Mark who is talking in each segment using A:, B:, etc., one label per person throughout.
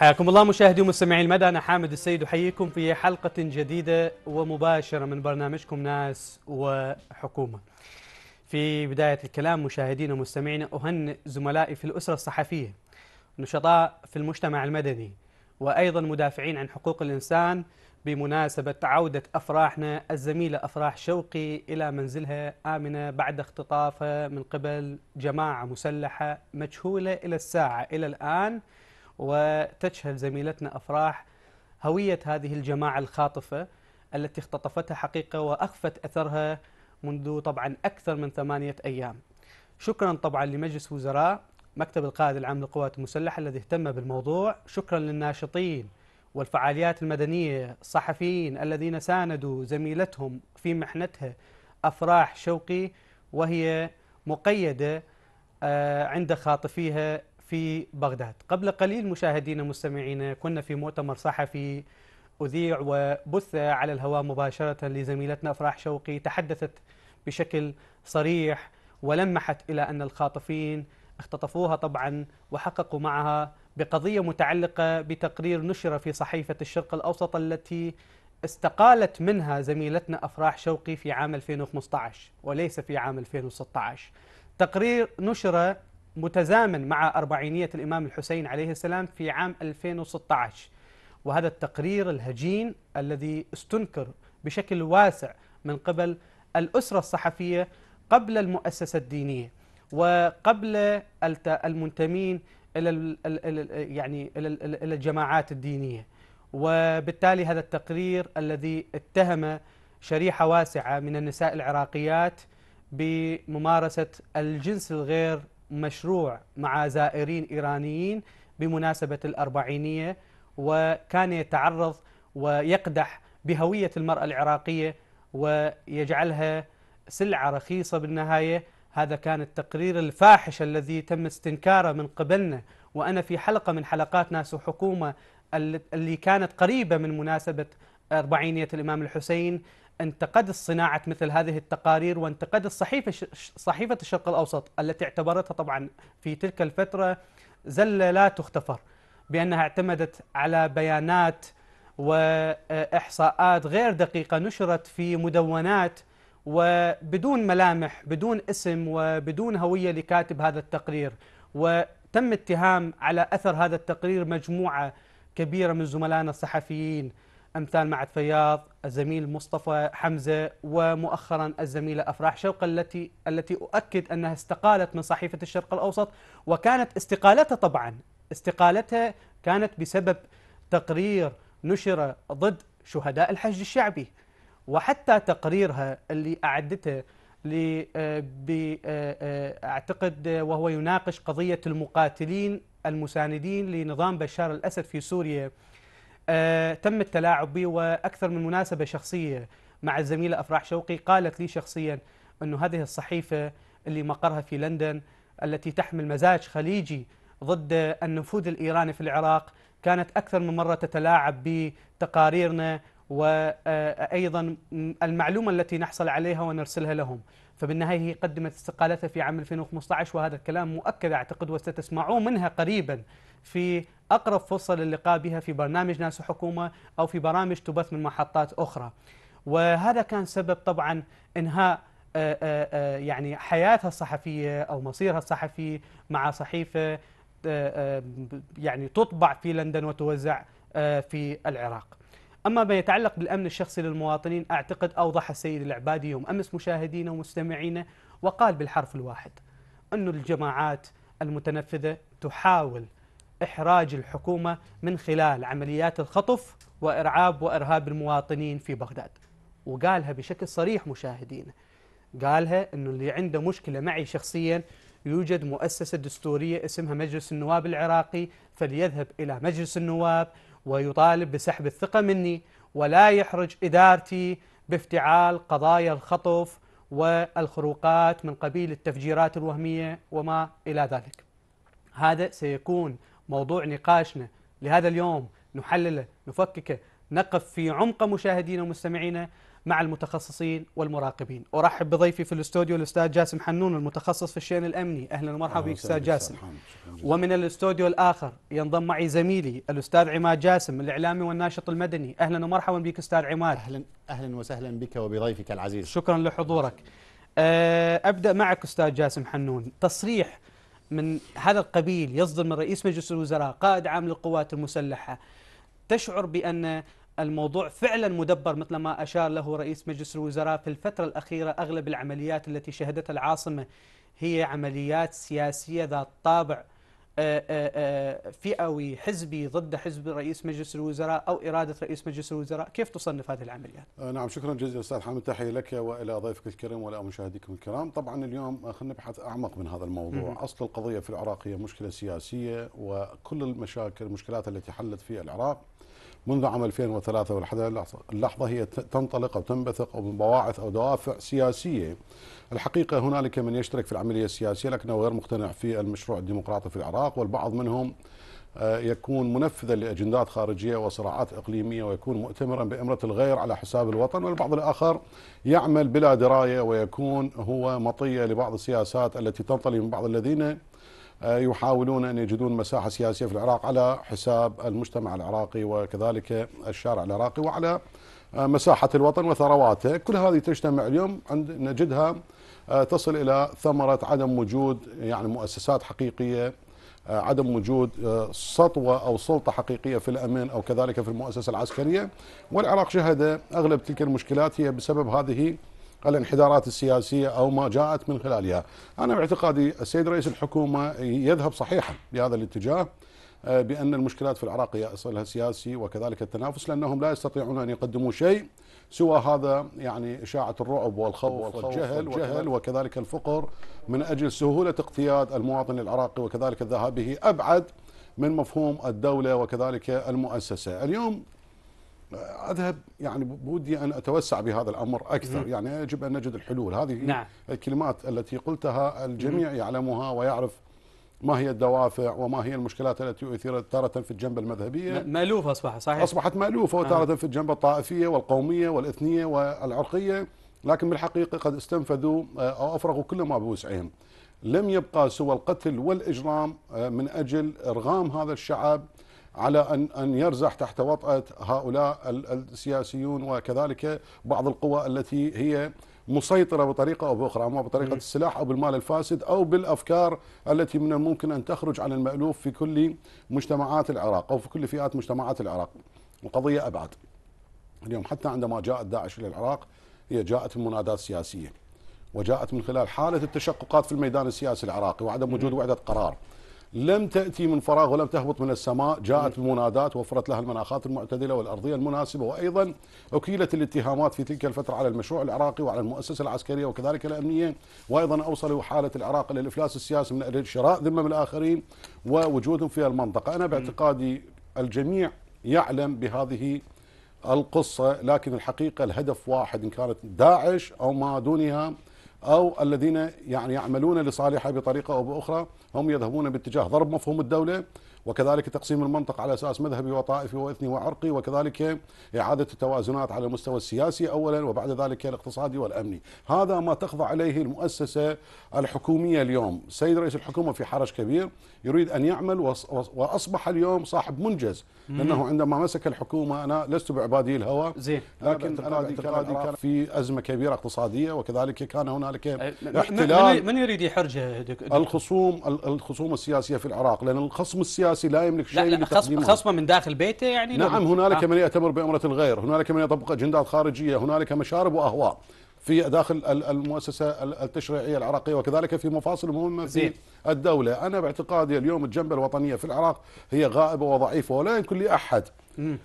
A: حياكم الله مشاهدي ومستمعي المدى أنا حامد السيد أحييكم في حلقة جديدة ومباشرة من برنامجكم ناس وحكومة في بداية الكلام مشاهدينا ومستمعينا أهنئ زملائي في الأسرة الصحفية نشطاء في المجتمع المدني وأيضا مدافعين عن حقوق الإنسان بمناسبة عودة أفراحنا الزميلة أفراح شوقي إلى منزلها آمنة بعد اختطافها من قبل جماعة مسلحة مجهولة إلى الساعة إلى الآن وتشهد زميلتنا أفراح هوية هذه الجماعة الخاطفة التي اختطفتها حقيقة وأخفت أثرها منذ طبعا أكثر من ثمانية أيام شكرا طبعا لمجلس وزراء مكتب القائد العام للقوات المسلحة الذي اهتم بالموضوع شكرا للناشطين والفعاليات المدنية الصحفيين الذين ساندوا زميلتهم في محنتها أفراح شوقي وهي مقيدة آه، عند خاطفيها في بغداد قبل قليل مشاهدينا مستمعينا كنا في مؤتمر صحفي أذيع وبث على الهواء مباشرة لزميلتنا أفراح شوقي تحدثت بشكل صريح ولمحت إلى أن الخاطفين اختطفوها طبعا وحققوا معها بقضية متعلقة بتقرير نشر في صحيفة الشرق الأوسط التي استقالت منها زميلتنا أفراح شوقي في عام 2015 وليس في عام 2016 تقرير نشر متزامن مع أربعينية الإمام الحسين عليه السلام في عام 2016 وهذا التقرير الهجين الذي استنكر بشكل واسع من قبل الأسرة الصحفية قبل المؤسسة الدينية وقبل المنتمين إلى يعني إلى الجماعات الدينية وبالتالي هذا التقرير الذي اتهم شريحة واسعة من النساء العراقيات بممارسة الجنس الغير مشروع مع زائرين إيرانيين بمناسبة الأربعينية وكان يتعرض ويقدح بهوية المرأة العراقية ويجعلها سلعة رخيصة بالنهاية هذا كان التقرير الفاحش الذي تم استنكاره من قبلنا وأنا في حلقة من حلقات ناس وحكومة اللي كانت قريبة من مناسبة أربعينية الإمام الحسين انتقد صناعة مثل هذه التقارير وانتقد الصحيفة صحيفة الشرق الأوسط التي اعتبرتها طبعا في تلك الفترة زلة لا تختفر بأنها اعتمدت على بيانات وإحصاءات غير دقيقة نشرت في مدونات وبدون ملامح بدون اسم وبدون هوية لكاتب هذا التقرير وتم اتهام على أثر هذا التقرير مجموعة كبيرة من زملائنا الصحفيين أمثال معد فياض الزميل مصطفى حمزة ومؤخرا الزميلة أفراح شوق التي التي أؤكد أنها استقالت من صحيفة الشرق الأوسط وكانت استقالتها طبعا استقالتها كانت بسبب تقرير نشر ضد شهداء الحشد الشعبي وحتى تقريرها اللي أعدته آه، آه، آه، أعتقد وهو يناقش قضية المقاتلين المساندين لنظام بشار الأسد في سوريا آه، تم التلاعب بي واكثر من مناسبه شخصيه مع الزميله افراح شوقي قالت لي شخصيا انه هذه الصحيفه اللي مقرها في لندن التي تحمل مزاج خليجي ضد النفوذ الايراني في العراق كانت اكثر من مره تتلاعب بتقاريرنا وايضا آه، المعلومه التي نحصل عليها ونرسلها لهم فبالنهاية هي قدمت استقالتها في عام 2015 وهذا الكلام مؤكد أعتقد وستسمعوه منها قريبا في أقرب فرصة للقاء بها في برنامج ناس حكومة أو في برامج تبث من محطات أخرى وهذا كان سبب طبعا إنهاء آه، آه، آه، يعني حياتها الصحفية أو مصيرها الصحفي مع صحيفة يعني تطبع في لندن وتوزع في العراق أما ما يتعلق بالأمن الشخصي للمواطنين أعتقد أوضح السيد العبادي يوم أمس مشاهدينا ومستمعينا وقال بالحرف الواحد أن الجماعات المتنفذة تحاول إحراج الحكومة من خلال عمليات الخطف وإرعاب وإرهاب المواطنين في بغداد وقالها بشكل صريح مشاهدينا قالها أنه اللي عنده مشكلة معي شخصيا يوجد مؤسسة دستورية اسمها مجلس النواب العراقي فليذهب إلى مجلس النواب ويطالب بسحب الثقة مني ولا يحرج إدارتي بافتعال قضايا الخطف والخروقات من قبيل التفجيرات الوهمية وما إلى ذلك هذا سيكون موضوع نقاشنا لهذا اليوم نحلله نفككه نقف في عمق مشاهدينا ومستمعينا مع المتخصصين والمراقبين أرحب بضيفي في الاستوديو الأستاذ جاسم حنون المتخصص في الشأن الأمني أهلا ومرحبا بك أستاذ جاسم ومن الاستوديو الآخر ينضم معي زميلي الأستاذ عماد جاسم الإعلامي والناشط المدني أهلا ومرحبا بك أستاذ عماد أهلا, أهلا وسهلا بك وبضيفك العزيز شكرا لحضورك آه، أبدأ معك أستاذ جاسم حنون تصريح من هذا القبيل يصدر من رئيس مجلس الوزراء قائد عام للقوات المسلحة تشعر بأن الموضوع فعلا مدبر مثل ما أشار له رئيس مجلس الوزراء في الفترة الأخيرة أغلب العمليات التي شهدتها العاصمة هي عمليات سياسية ذات طابع آه، آه، آه، فئوي حزبي ضد حزب رئيس مجلس الوزراء أو إرادة رئيس مجلس الوزراء كيف تصنف هذه العمليات؟
B: نعم شكرا جزيلا أستاذ حامد تحية لك وإلى ضيفك الكريم وإلى مشاهديكم الكرام طبعا اليوم خلينا نبحث أعمق من هذا الموضوع م. أصل القضية في العراق هي مشكلة سياسية وكل المشاكل المشكلات التي حلت في العراق منذ عام 2003 ولحد اللحظة هي تنطلق أو تنبثق أو بواعث أو دوافع سياسية الحقيقة هنالك من يشترك في العملية السياسية لكنه غير مقتنع في المشروع الديمقراطي في العراق والبعض منهم آه، يكون منفذا لاجندات خارجيه وصراعات اقليميه ويكون مؤتمرا بامره الغير على حساب الوطن والبعض الاخر يعمل بلا درايه ويكون هو مطيه لبعض السياسات التي تنطلي من بعض الذين آه، يحاولون أن يجدون مساحة سياسية في العراق على حساب المجتمع العراقي وكذلك الشارع العراقي وعلى آه، مساحة الوطن وثرواته كل هذه تجتمع اليوم عند نجدها آه، تصل إلى ثمرة عدم وجود يعني مؤسسات حقيقية عدم وجود سطوة أو سلطة حقيقية في الأمن أو كذلك في المؤسسة العسكرية والعراق شهد أغلب تلك المشكلات هي بسبب هذه الانحدارات السياسية أو ما جاءت من خلالها أنا باعتقادي السيد رئيس الحكومة يذهب صحيحا بهذا الاتجاه آه، بأن المشكلات في العراق هي أصلها سياسي وكذلك التنافس لأنهم لا يستطيعون أن يقدموا شيء سوى هذا يعني إشاعة الرعب والخوف والجهل, والجهل وكذلك الفقر من أجل سهولة اقتياد المواطن العراقي وكذلك الذهاب به أبعد من مفهوم الدولة وكذلك المؤسسة اليوم اذهب يعني بودي ان اتوسع بهذا الامر اكثر، يعني يجب ان نجد الحلول، هذه نعم. الكلمات التي قلتها الجميع يعلمها ويعرف ما هي الدوافع وما هي المشكلات التي اثيرت تارة في الجنب المذهبية
A: مألوفة أصبحت صحيح أصبحت مألوفة آه. وتارة
B: في الجنب الطائفية والقومية والإثنية والعرقية لكن بالحقيقة قد استنفذوا آه، أو أفرغوا كل ما بوسعهم لم يبقى سوى القتل والإجرام آه، من أجل إرغام هذا الشعب على أن أن يرزح تحت وطأة هؤلاء السياسيون وكذلك بعض القوى التي هي مسيطرة بطريقة أو بأخرى أما بطريقة السلاح أو بالمال الفاسد أو بالأفكار التي من الممكن أن تخرج عن المألوف في كل مجتمعات العراق أو في كل فئات مجتمعات العراق القضية أبعد اليوم حتى عندما جاءت داعش إلى العراق هي جاءت من منادات سياسية وجاءت من خلال حالة التشققات في الميدان السياسي العراقي وعدم وجود وحدة قرار لم تأتي من فراغ ولم تهبط من السماء جاءت بمنادات وفرت لها المناخات المعتدلة والأرضية المناسبة وأيضا أكيلت الاتهامات في تلك الفترة على المشروع العراقي وعلى المؤسسة العسكرية وكذلك الأمنية وأيضا أوصلوا حالة العراق إلى الإفلاس السياسي من أجل شراء ذمم الآخرين ووجودهم في المنطقة أنا باعتقادي الجميع يعلم بهذه القصة لكن الحقيقة الهدف واحد إن كانت داعش أو ما دونها أو الذين يعني يعملون لصالحها بطريقة أو بأخرى هم يذهبون باتجاه ضرب مفهوم الدولة وكذلك تقسيم المنطقة على أساس مذهبي وطائفي وإثني وعرقي وكذلك إعادة التوازنات على المستوى السياسي أولا وبعد ذلك الاقتصادي والأمني هذا ما تخضع عليه المؤسسة الحكومية اليوم السيد رئيس الحكومة في حرج كبير يريد أن يعمل وأصبح اليوم صاحب منجز لأنه عندما مسك الحكومة أنا لست بعبادي الهوى لكن اعتقادي كان في أزمة كبيرة اقتصادية وكذلك كان هنالك احتلال
A: من يريد يحرجه الخصوم
B: الخصوم السياسية في العراق لأن الخصم السياسي السياسي لا يملك شيء لا لا خصم خصمه
A: من داخل بيته يعني نعم هنالك آه. من
B: يأتمر بأمرة الغير هنالك من يطبق أجندات خارجية هنالك مشارب وأهواء في داخل المؤسسة التشريعية العراقية وكذلك في مفاصل مهمة في الدولة أنا باعتقادي اليوم الجنبة الوطنية في العراق هي غائبة وضعيفة ولا يمكن لأحد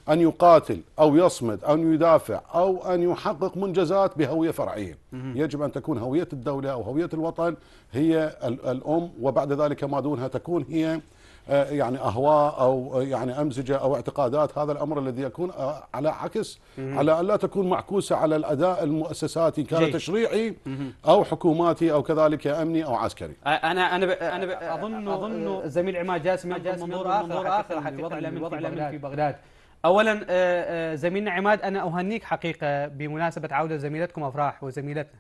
B: أن يقاتل أو يصمد أو يدافع أو أن يحقق منجزات بهوية فرعية يجب أن تكون هوية الدولة أو هوية الوطن هي الأم وبعد ذلك ما دونها تكون هي آه، يعني اهواء او آه، يعني امزجه او اعتقادات هذا الامر الذي يكون آه، على عكس على ان لا تكون معكوسه على الاداء المؤسساتي كان
A: تشريعي
B: او حكوماتي او كذلك امني او عسكري.
A: انا انا انا اظن اظن زميل عماد جاسم جاسم منظور اخر منظور اخر حقيقه الوضع الامني في بغداد. اولا زميلنا عماد انا اهنيك حقيقه بمناسبه عوده زميلتكم افراح وزميلتنا.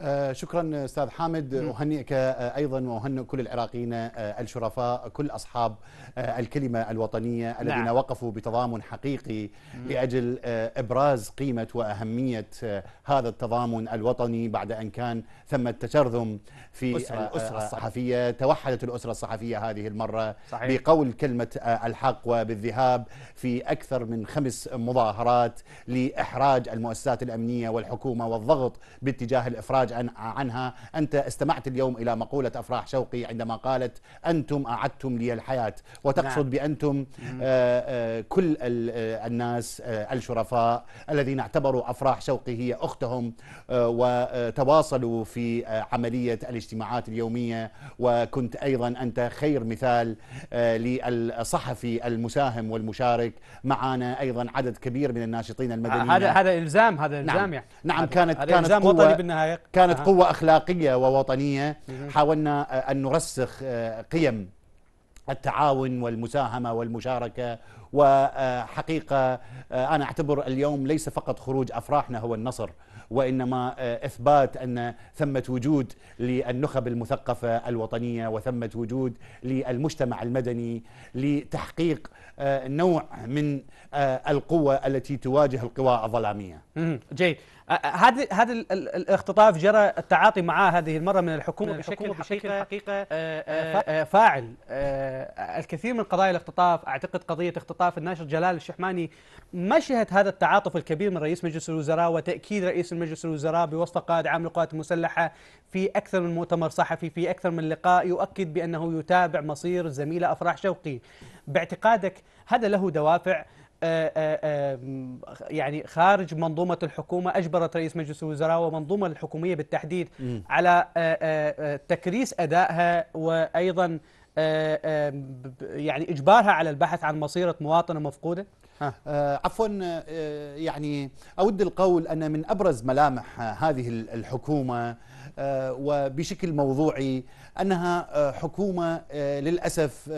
C: آه، شكرا استاذ حامد اهنئك آه، ايضا واهنئ كل العراقيين آه، الشرفاء كل اصحاب الكلمه الوطنيه نعم. الذين وقفوا بتضامن حقيقي لاجل ابراز قيمه واهميه هذا التضامن الوطني بعد ان كان ثمه تشرذم في الأسرة, الاسره الصحفيه توحدت الاسره الصحفيه هذه المره صحيح. بقول كلمه الحق وبالذهاب في اكثر من خمس مظاهرات لاحراج المؤسسات الامنيه والحكومه والضغط باتجاه الافراج الإفراج عنها أنت استمعت اليوم إلى مقولة أفراح شوقي عندما قالت أنتم أعدتم لي الحياة وتقصد نعم. بأنتم آه، آه، كل آه، الناس الشرفاء الذين اعتبروا أفراح شوقي هي أختهم وتواصلوا في عملية الاجتماعات اليومية وكنت أيضا أنت خير مثال للصحفي المساهم والمشارك معنا أيضا عدد كبير من الناشطين المدنيين هذا هذا
A: إلزام هذا إلزام نعم. يعني نعم كانت كانت إلزام قوة وطني بالنهاية كانت آه. قوة
C: أخلاقية ووطنية حاولنا أن نرسخ آه، قيم التعاون والمساهمة والمشاركة وحقيقة آه، أنا أعتبر اليوم ليس فقط خروج أفراحنا هو النصر وإنما إثبات أن ثمة وجود للنخب المثقفة الوطنية وثمة وجود للمجتمع المدني لتحقيق نوع من القوة التي تواجه القوى الظلامية
A: جيد هذا هذا الاختطاف جرى التعاطي معه هذه المره من الحكومه, من بشكل حقيقه آه، آه، آه، فاعل الكثير من قضايا الاختطاف اعتقد قضيه اختطاف الناشر جلال الشحماني ما شهد هذا التعاطف الكبير من رئيس مجلس الوزراء وتاكيد رئيس مجلس الوزراء بوصف قائد عام القوات المسلحه في اكثر من مؤتمر صحفي في اكثر من لقاء يؤكد بانه يتابع مصير الزميله افراح شوقي باعتقادك هذا له دوافع آه، آه، آه، يعني خارج منظومة الحكومة أجبرت رئيس مجلس الوزراء ومنظومة الحكومية بالتحديد على تكريس أدائها وأيضا يعني إجبارها على البحث عن مصيرة مواطنة مفقودة؟ عفوا يعني أود القول أن من أبرز
C: ملامح هذه الحكومة آه، وبشكل موضوعي انها آه، حكومه آه، للاسف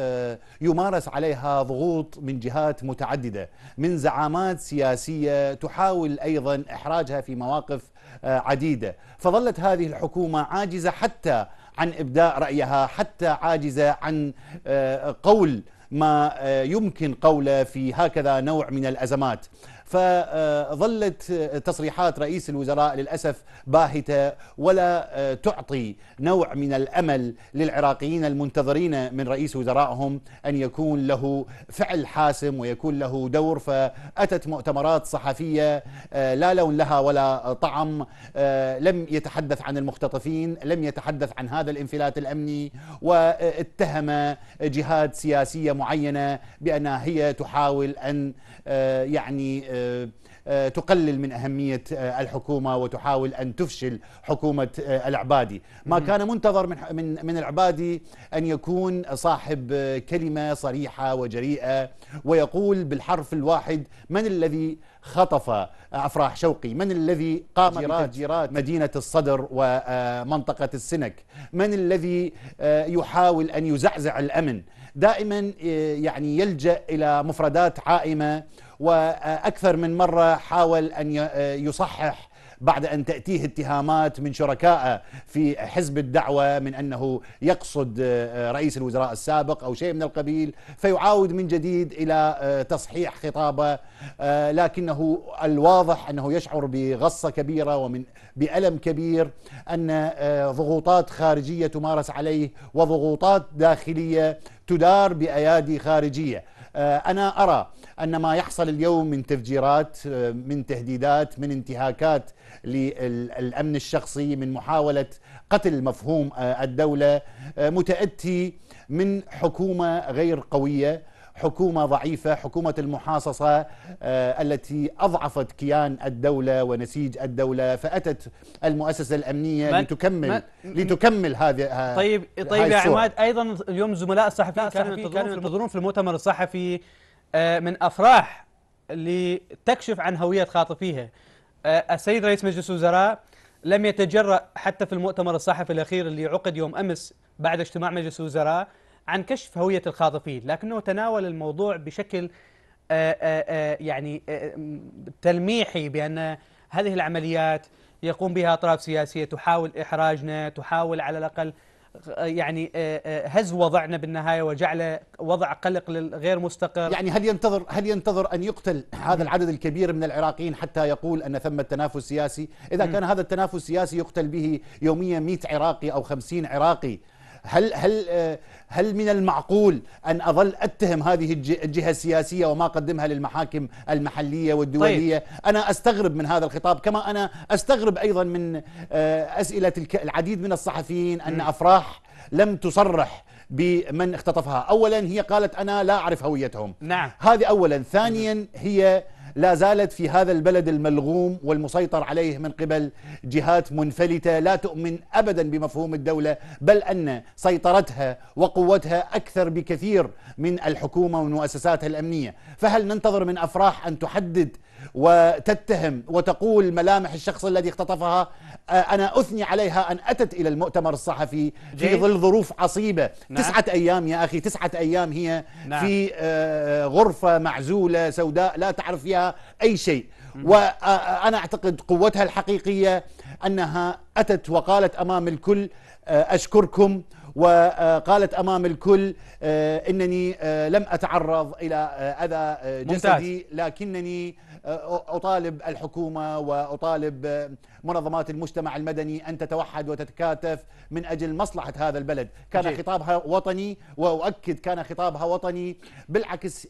C: يمارس عليها ضغوط من جهات متعدده من زعامات سياسيه تحاول ايضا احراجها في مواقف عديده فظلت هذه الحكومه عاجزه حتى عن ابداء رايها حتى عاجزه عن قول ما يمكن قوله في هكذا نوع من الازمات فظلت تصريحات رئيس الوزراء للأسف باهتة ولا تعطي نوع من الأمل للعراقيين المنتظرين من رئيس وزرائهم أن يكون له فعل حاسم ويكون له دور فأتت مؤتمرات صحفية آه، لا لون لها ولا طعم آه، لم يتحدث عن المختطفين لم يتحدث عن هذا الانفلات الأمني واتهم جهات سياسية معينة بأنها هي تحاول أن آه، يعني آه، آه، تقلل من أهمية آه، الحكومة وتحاول أن تفشل حكومة العبادي ما كان منتظر من, من, من العبادي أن يكون صاحب كلمة صريحة وجريئة ويقول بالحرف الواحد من الذي خطف أفراح شوقي من الذي قام بتفجيرات مدينة الصدر ومنطقة السنك من الذي يحاول أن يزعزع الأمن دائما يعني يلجأ إلى مفردات عائمة واكثر من مره حاول ان يصحح بعد ان تاتيه اتهامات من شركائه في حزب الدعوه من انه يقصد آه، آه، رئيس الوزراء السابق او شيء من القبيل فيعاود من جديد الى آه، تصحيح خطابه لكنه الواضح انه يشعر بغصه كبيره ومن بالم كبير ان ضغوطات خارجيه تمارس عليه وضغوطات داخليه تدار بايادي خارجيه انا ارى أن ما يحصل اليوم من تفجيرات آه، من تهديدات من انتهاكات للأمن الشخصي من محاولة قتل مفهوم آه، الدولة آه، متأتي من حكومة غير قوية حكومة ضعيفة حكومة المحاصصة التي أضعفت كيان الدولة ونسيج الدولة فأتت المؤسسة الأمنية لتكمل ما لتكمل هذه طيب طيب يا عماد
A: أيضا اليوم زملاء الصحفيين كانوا ينتظرون في المؤتمر الصحفي آه، من أفراح لتكشف عن هوية خاطفيها آه، السيد رئيس مجلس الوزراء لم يتجرأ حتى في المؤتمر الصحفي الأخير اللي عقد يوم أمس بعد اجتماع مجلس الوزراء عن كشف هوية الخاطفين لكنه تناول الموضوع بشكل آه، يعني تلميحي بأن هذه العمليات يقوم بها أطراف سياسية تحاول إحراجنا تحاول على الأقل آه، يعني آه، آه، هز وضعنا بالنهايه وجعل وضع قلق للغير مستقر يعني هل
C: ينتظر هل ينتظر ان يقتل هذا العدد الكبير من العراقيين حتى يقول ان ثم تنافس سياسي اذا كان هذا التنافس السياسي يقتل به يوميا 100 عراقي او 50 عراقي هل هل آه، هل من المعقول ان اظل اتهم هذه الجهه السياسيه وما قدمها للمحاكم المحليه والدوليه؟ طيب. انا استغرب من هذا الخطاب كما انا استغرب ايضا من آه، اسئله العديد من الصحفيين ان افراح لم تصرح بمن اختطفها، اولا هي قالت انا لا اعرف هويتهم. نعم. هذه اولا، ثانيا هي لا زالت في هذا البلد الملغوم والمسيطر عليه من قبل جهات منفلتة لا تؤمن أبدا بمفهوم الدولة بل أن سيطرتها وقوتها أكثر بكثير من الحكومة ومؤسساتها الأمنية فهل ننتظر من أفراح أن تحدد وتتهم وتقول ملامح الشخص الذي اختطفها آه، أنا أثني عليها أن أتت إلى المؤتمر الصحفي في ظل ظروف عصيبة نعم. تسعة أيام يا أخي تسعة أيام هي نعم. في آه، غرفة معزولة سوداء لا تعرف فيها أي شيء وأنا آه، أعتقد قوتها الحقيقية أنها أتت وقالت أمام الكل أشكركم وقالت امام الكل انني لم اتعرض الى اذى جسدي ممتاز. لكنني أطالب الحكومة وأطالب منظمات المجتمع المدني أن تتوحد وتتكاتف من أجل مصلحة هذا البلد كان جي. خطابها وطني وأؤكد كان خطابها وطني بالعكس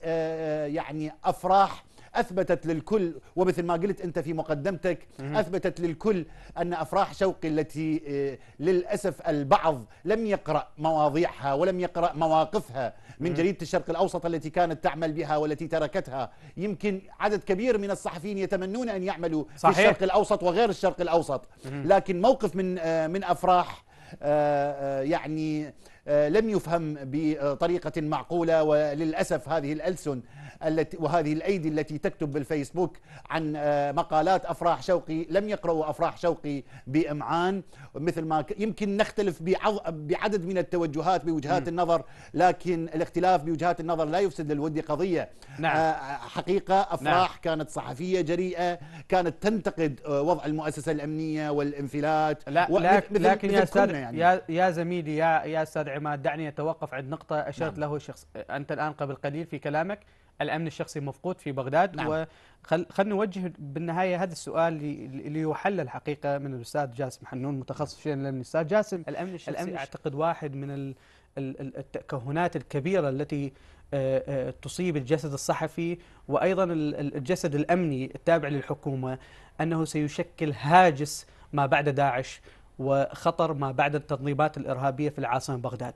C: يعني أفراح أثبتت للكل ومثل ما قلت أنت في مقدمتك أثبتت للكل أن أفراح شوقي التي آه، للأسف البعض لم يقرأ مواضيعها ولم يقرأ مواقفها من جريدة الشرق الأوسط التي كانت تعمل بها والتي تركتها يمكن عدد كبير من الصحفيين يتمنون أن يعملوا صحيح. في الشرق الأوسط وغير الشرق الأوسط لكن موقف من آه، من أفراح آه، يعني لم يفهم بطريقة معقولة وللأسف هذه الألسن التي وهذه الايدي التي تكتب بالفيسبوك عن آه، مقالات افراح شوقي لم يقرأوا افراح شوقي بامعان مثل ما يمكن نختلف بعدد من التوجهات بوجهات م. النظر لكن الاختلاف بوجهات النظر لا يفسد للود قضيه نعم. آه، حقيقه افراح نعم. كانت صحفيه جريئه كانت تنتقد آه، وضع المؤسسه الامنيه والانفلات لا و... لكن, مثل لكن مثل يا استاذ يعني. يا
A: يا زميلي يا يا استاذ عماد دعني اتوقف عند نقطه اشرت نعم. له شخص انت الان قبل قليل في كلامك الأمن الشخصي مفقود في بغداد نعم. وخلنا نوجه بالنهاية هذا السؤال يحل الحقيقة من الأستاذ جاسم حنون متخصص في الأمن الأستاذ جاسم الأمن الشخصي الأمن أعتقد واحد من التكهنات الكبيرة التي آه، آه، تصيب الجسد الصحفي وأيضا الجسد الأمني التابع للحكومة أنه سيشكل هاجس ما بعد داعش وخطر ما بعد التنظيمات الإرهابية في العاصمة بغداد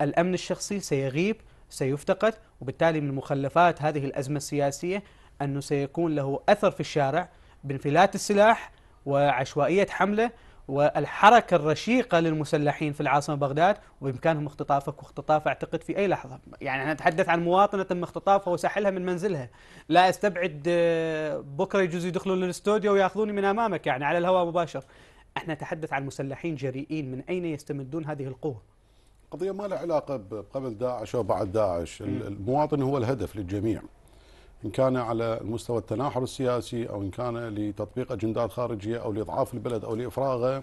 A: الأمن الشخصي سيغيب سيفتقد وبالتالي من مخلفات هذه الأزمة السياسية أنه سيكون له أثر في الشارع بانفلات السلاح وعشوائية حملة والحركة الرشيقة للمسلحين في العاصمة بغداد وبإمكانهم اختطافك واختطاف أعتقد في أي لحظة يعني أنا أتحدث عن مواطنة تم اختطافها وسحلها من منزلها لا أستبعد آه، بكرة يجوز يدخلون للاستوديو ويأخذوني من أمامك يعني على الهواء مباشر احنا نتحدث عن مسلحين جريئين من أين يستمدون هذه القوة
B: قضية ما لها علاقة بقبل داعش أو بعد داعش المواطن هو الهدف للجميع إن كان على المستوى التناحر السياسي أو إن كان لتطبيق أجندات خارجية أو لإضعاف البلد أو لإفراغه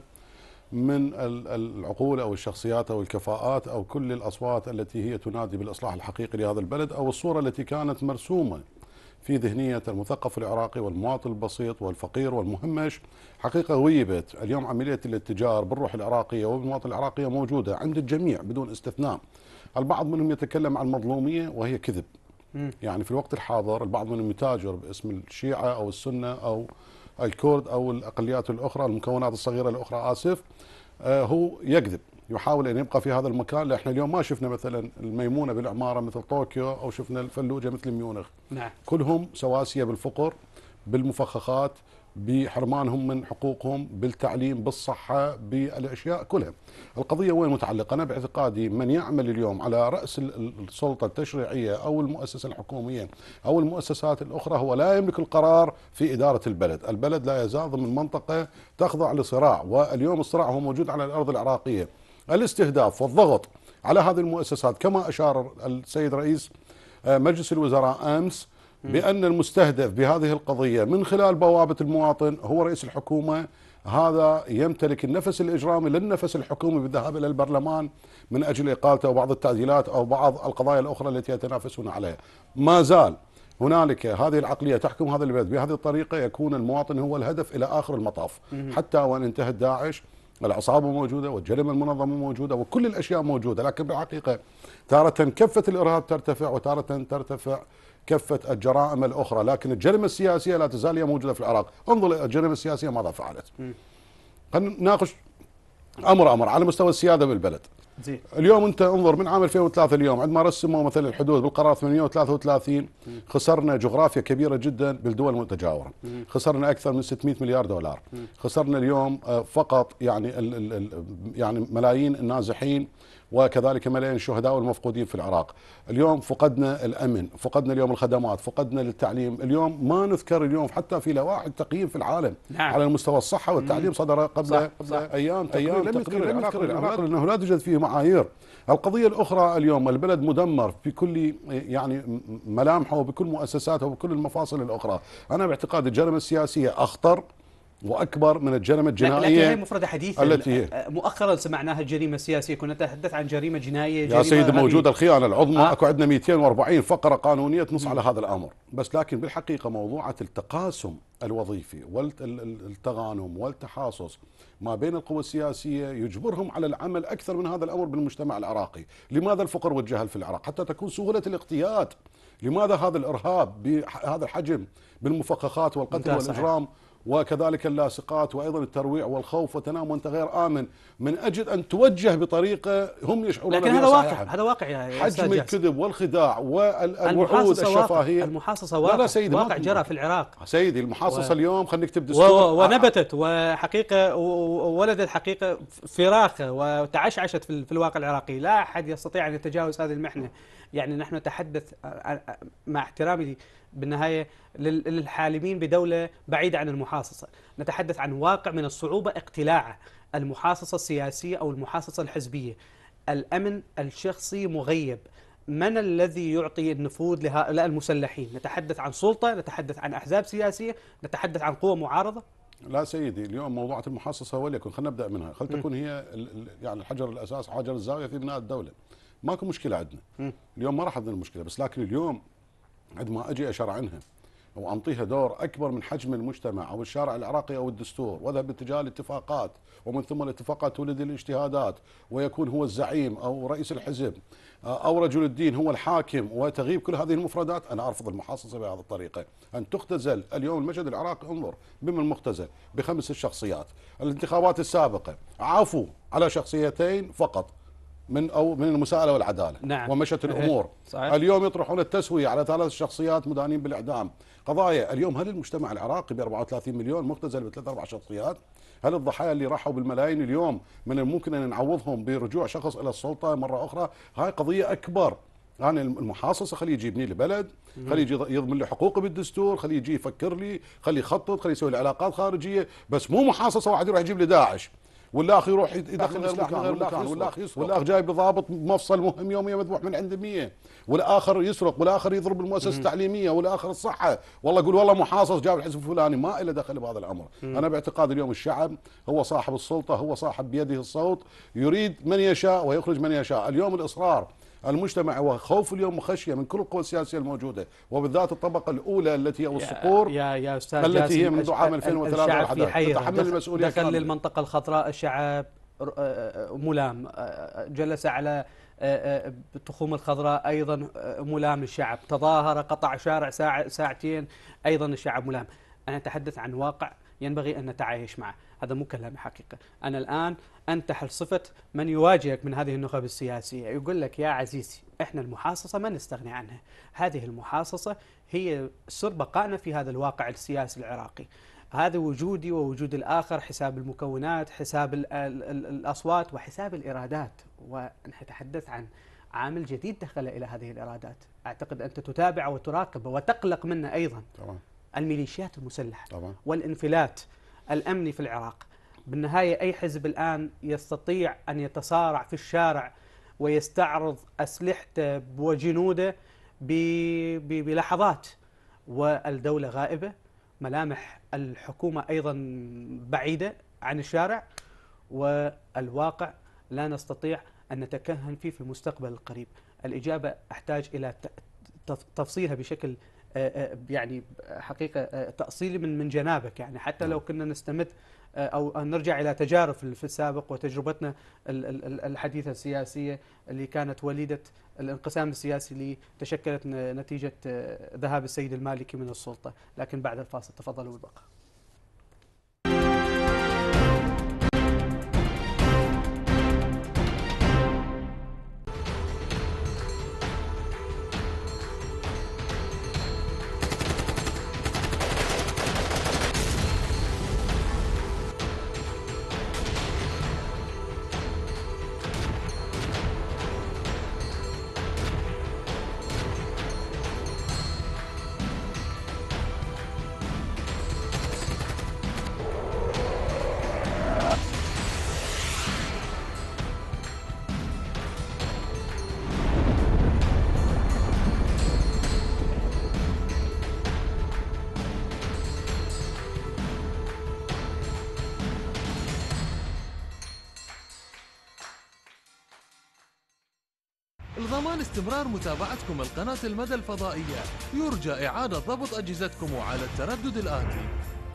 B: من العقول أو الشخصيات أو الكفاءات أو كل الأصوات التي هي تنادي بالإصلاح الحقيقي لهذا البلد أو الصورة التي كانت مرسومة في ذهنية المثقف العراقي والمواطن البسيط والفقير والمهمش حقيقة غيبت اليوم عملية الاتجار بالروح العراقية وبالمواطن العراقية موجودة عند الجميع بدون استثناء البعض منهم يتكلم عن مظلومية وهي كذب يعني في الوقت الحاضر البعض منهم يتاجر باسم الشيعة أو السنة أو الكرد أو الأقليات الأخرى المكونات الصغيرة الأخرى آسف آه، هو يكذب يحاول ان يبقى في هذا المكان لان احنا اليوم ما شفنا مثلا الميمونه بالعماره مثل طوكيو او شفنا الفلوجه مثل ميونخ نعم. كلهم سواسيه بالفقر بالمفخخات بحرمانهم من حقوقهم بالتعليم بالصحة بالأشياء كلها القضية وين متعلقة أنا باعتقادي من يعمل اليوم على رأس السلطة التشريعية أو المؤسسة الحكومية أو المؤسسات الأخرى هو لا يملك القرار في إدارة البلد البلد لا يزال ضمن منطقة تخضع لصراع واليوم الصراع هو موجود على الأرض العراقية الاستهداف والضغط على هذه المؤسسات كما أشار السيد رئيس آه، مجلس الوزراء أمس بأن المستهدف بهذه القضية من خلال بوابة المواطن هو رئيس الحكومة هذا يمتلك النفس الإجرامي للنفس الحكومي بالذهاب إلى البرلمان من أجل إقالته أو بعض التعديلات أو بعض القضايا الأخرى التي يتنافسون عليها ما زال هنالك هذه العقليه تحكم هذا البلد بهذه الطريقه يكون المواطن هو الهدف الى اخر المطاف حتى وان انتهت داعش العصابه موجوده والجريمه المنظمه موجوده وكل الاشياء موجوده لكن بالحقيقه تاره كفه الارهاب ترتفع وتاره ترتفع كفه الجرائم الاخرى لكن الجريمه السياسيه لا تزال هي موجوده في العراق انظر الجريمه السياسيه ماذا فعلت خلينا نناقش امر امر على مستوى السياده بالبلد زي. اليوم انت انظر من عام 2003 اليوم عندما رسموا مثلا الحدود بالقرار 833 خسرنا جغرافيا كبيره جدا بالدول المتجاوره خسرنا اكثر من 600 مليار دولار خسرنا اليوم آه، فقط يعني الـ الـ يعني ملايين النازحين وكذلك ملايين الشهداء والمفقودين في العراق اليوم فقدنا الأمن فقدنا اليوم الخدمات فقدنا التعليم اليوم ما نذكر اليوم حتى في لوائح التقييم في العالم نعم. على المستوى الصحة والتعليم صدر قبل صح. صح. أيام أيام لم يذكر العراق, العراق لأنه لا توجد فيه معايير القضية الأخرى اليوم البلد مدمر بكل يعني ملامحه وبكل مؤسساته وبكل المفاصل الأخرى أنا باعتقادي الجريمة السياسية أخطر واكبر من الجريمه الجنائيه لكن هي مفردة حديثة التي هي
A: مؤخرا سمعناها الجريمه السياسيه كنا نتحدث عن جريمه جنائيه جريمة يا سيدي موجوده الخيانه
B: العظمى آه. اكو عندنا 240 فقره قانونيه تنص على هذا الامر بس لكن بالحقيقه موضوعه التقاسم الوظيفي والتغانم والتحاصص ما بين القوى السياسيه يجبرهم على العمل اكثر من هذا الامر بالمجتمع العراقي لماذا الفقر والجهل في العراق حتى تكون سهوله الاقتياد لماذا هذا الارهاب بهذا الحجم بالمفخخات والقتل والاجرام صحيح. وكذلك اللاصقات وايضا الترويع والخوف وتنام وانت غير امن من اجل ان توجه بطريقه هم يشعرون لكن هذا واقع
A: هذا واقع يا حجم
B: الكذب والخداع والوعود الشفاهيه المحاصصه واقع لا لا سيدي واقع جرى في
A: العراق سيدي المحاصصه و... اليوم نكتب دستور ونبتت وحقيقه وولدت حقيقه فراخه وتعشعشت في الواقع العراقي لا احد يستطيع ان يتجاوز هذه المحنه يعني نحن نتحدث مع احترامي بالنهاية للحالمين بدولة بعيدة عن المحاصصة نتحدث عن واقع من الصعوبة اقتلاعه المحاصصة السياسية أو المحاصصة الحزبية الأمن الشخصي مغيب من الذي يعطي النفوذ لهؤلاء المسلحين نتحدث عن سلطة نتحدث عن أحزاب سياسية نتحدث عن قوى معارضة لا سيدي اليوم موضوع
B: المحاصصة وليكن خلينا نبدأ منها خل تكون هي يعني الحجر الأساس حجر الزاوية في بناء الدولة ماكو مشكلة عندنا اليوم ما راح عندنا المشكلة بس لكن اليوم عندما أجي أشرع عنها وأنطيها دور أكبر من حجم المجتمع أو الشارع العراقي أو الدستور وأذهب باتجاه الاتفاقات ومن ثم الاتفاقات تولد الاجتهادات ويكون هو الزعيم أو رئيس الحزب أو رجل الدين هو الحاكم وتغيب كل هذه المفردات أنا أرفض المحاصصة بهذه الطريقة أن تختزل اليوم المشهد العراقي انظر بمن مختزل بخمس الشخصيات الانتخابات السابقة عفوا على شخصيتين فقط من او من المساءله والعداله نعم. ومشت إيه، الامور صحيح. اليوم يطرحون التسويه على ثلاث شخصيات مدانين بالاعدام قضايا اليوم هل المجتمع العراقي ب 34 مليون مختزل بثلاث اربع شخصيات هل الضحايا اللي راحوا بالملايين اليوم من الممكن ان نعوضهم برجوع شخص الى السلطه مره اخرى هاي قضيه اكبر انا يعني المحاصصه خليه يجيبني لبلد خليه يجي يضمن لي حقوقي بالدستور خليه يجي يفكر لي خليه يخطط خليه يسوي لي علاقات خارجيه بس مو محاصصه واحد يروح يجيب لي داعش والاخ يروح يدخل سلاح من غير مكان والاخ يسرق والاخ جايب ضابط مفصل مهم يوميا مذبوح من عند 100 والاخر يسرق والاخر يضرب المؤسسه التعليميه والاخر الصحه والله يقول والله محاصص جاب الحزب الفلاني ما له دخل بهذا الامر مم. انا باعتقادي اليوم الشعب هو صاحب السلطه هو صاحب بيده الصوت يريد من يشاء ويخرج من يشاء اليوم الاصرار المجتمع وخوف اليوم وخشيه من كل القوى السياسيه الموجوده وبالذات الطبقه الاولى التي او الصقور يا يا استاذ التي هي منذ عام 2003 تتحمل المسؤوليه دخل
A: للمنطقه الخضراء الشعب آه، آه، ملام آه، جلس على التخوم الخضراء ايضا ملام الشعب تظاهر قطع شارع ساعه ساعتين ايضا الشعب ملام انا اتحدث عن واقع ينبغي ان نتعايش معه هذا مو كلام حقيقة أنا الآن أنتحل صفة من يواجهك من هذه النخب السياسية يقول لك يا عزيزي إحنا المحاصصة ما نستغني عنها هذه المحاصصة هي سر بقائنا في هذا الواقع السياسي العراقي هذا وجودي ووجود الآخر حساب المكونات حساب الأصوات وحساب الإرادات ونتحدث عن عامل جديد دخل إلى هذه الإرادات أعتقد أنت تتابع وتراقب وتقلق منه أيضا طبعا. الميليشيات المسلحة طبعا. والانفلات الأمني في العراق بالنهاية أي حزب الآن يستطيع أن يتصارع في الشارع ويستعرض أسلحته وجنوده بلحظات والدولة غائبة ملامح الحكومة أيضا بعيدة عن الشارع والواقع لا نستطيع أن نتكهن فيه في المستقبل القريب الإجابة أحتاج إلى تفصيلها بشكل آه، آه، يعني آه، حقيقه تاصيلي من من جنابك يعني حتى لو نعم. كنا نستمد او نرجع الى تجارب في السابق وتجربتنا الحديثه السياسيه اللي كانت وليده الانقسام السياسي اللي تشكلت نتيجه ذهاب السيد المالكي من السلطه، لكن بعد الفاصل تفضلوا بالبقاء.
C: باستمرار متابعتكم القناة المدى الفضائية يرجى إعادة ضبط أجهزتكم على التردد الآتي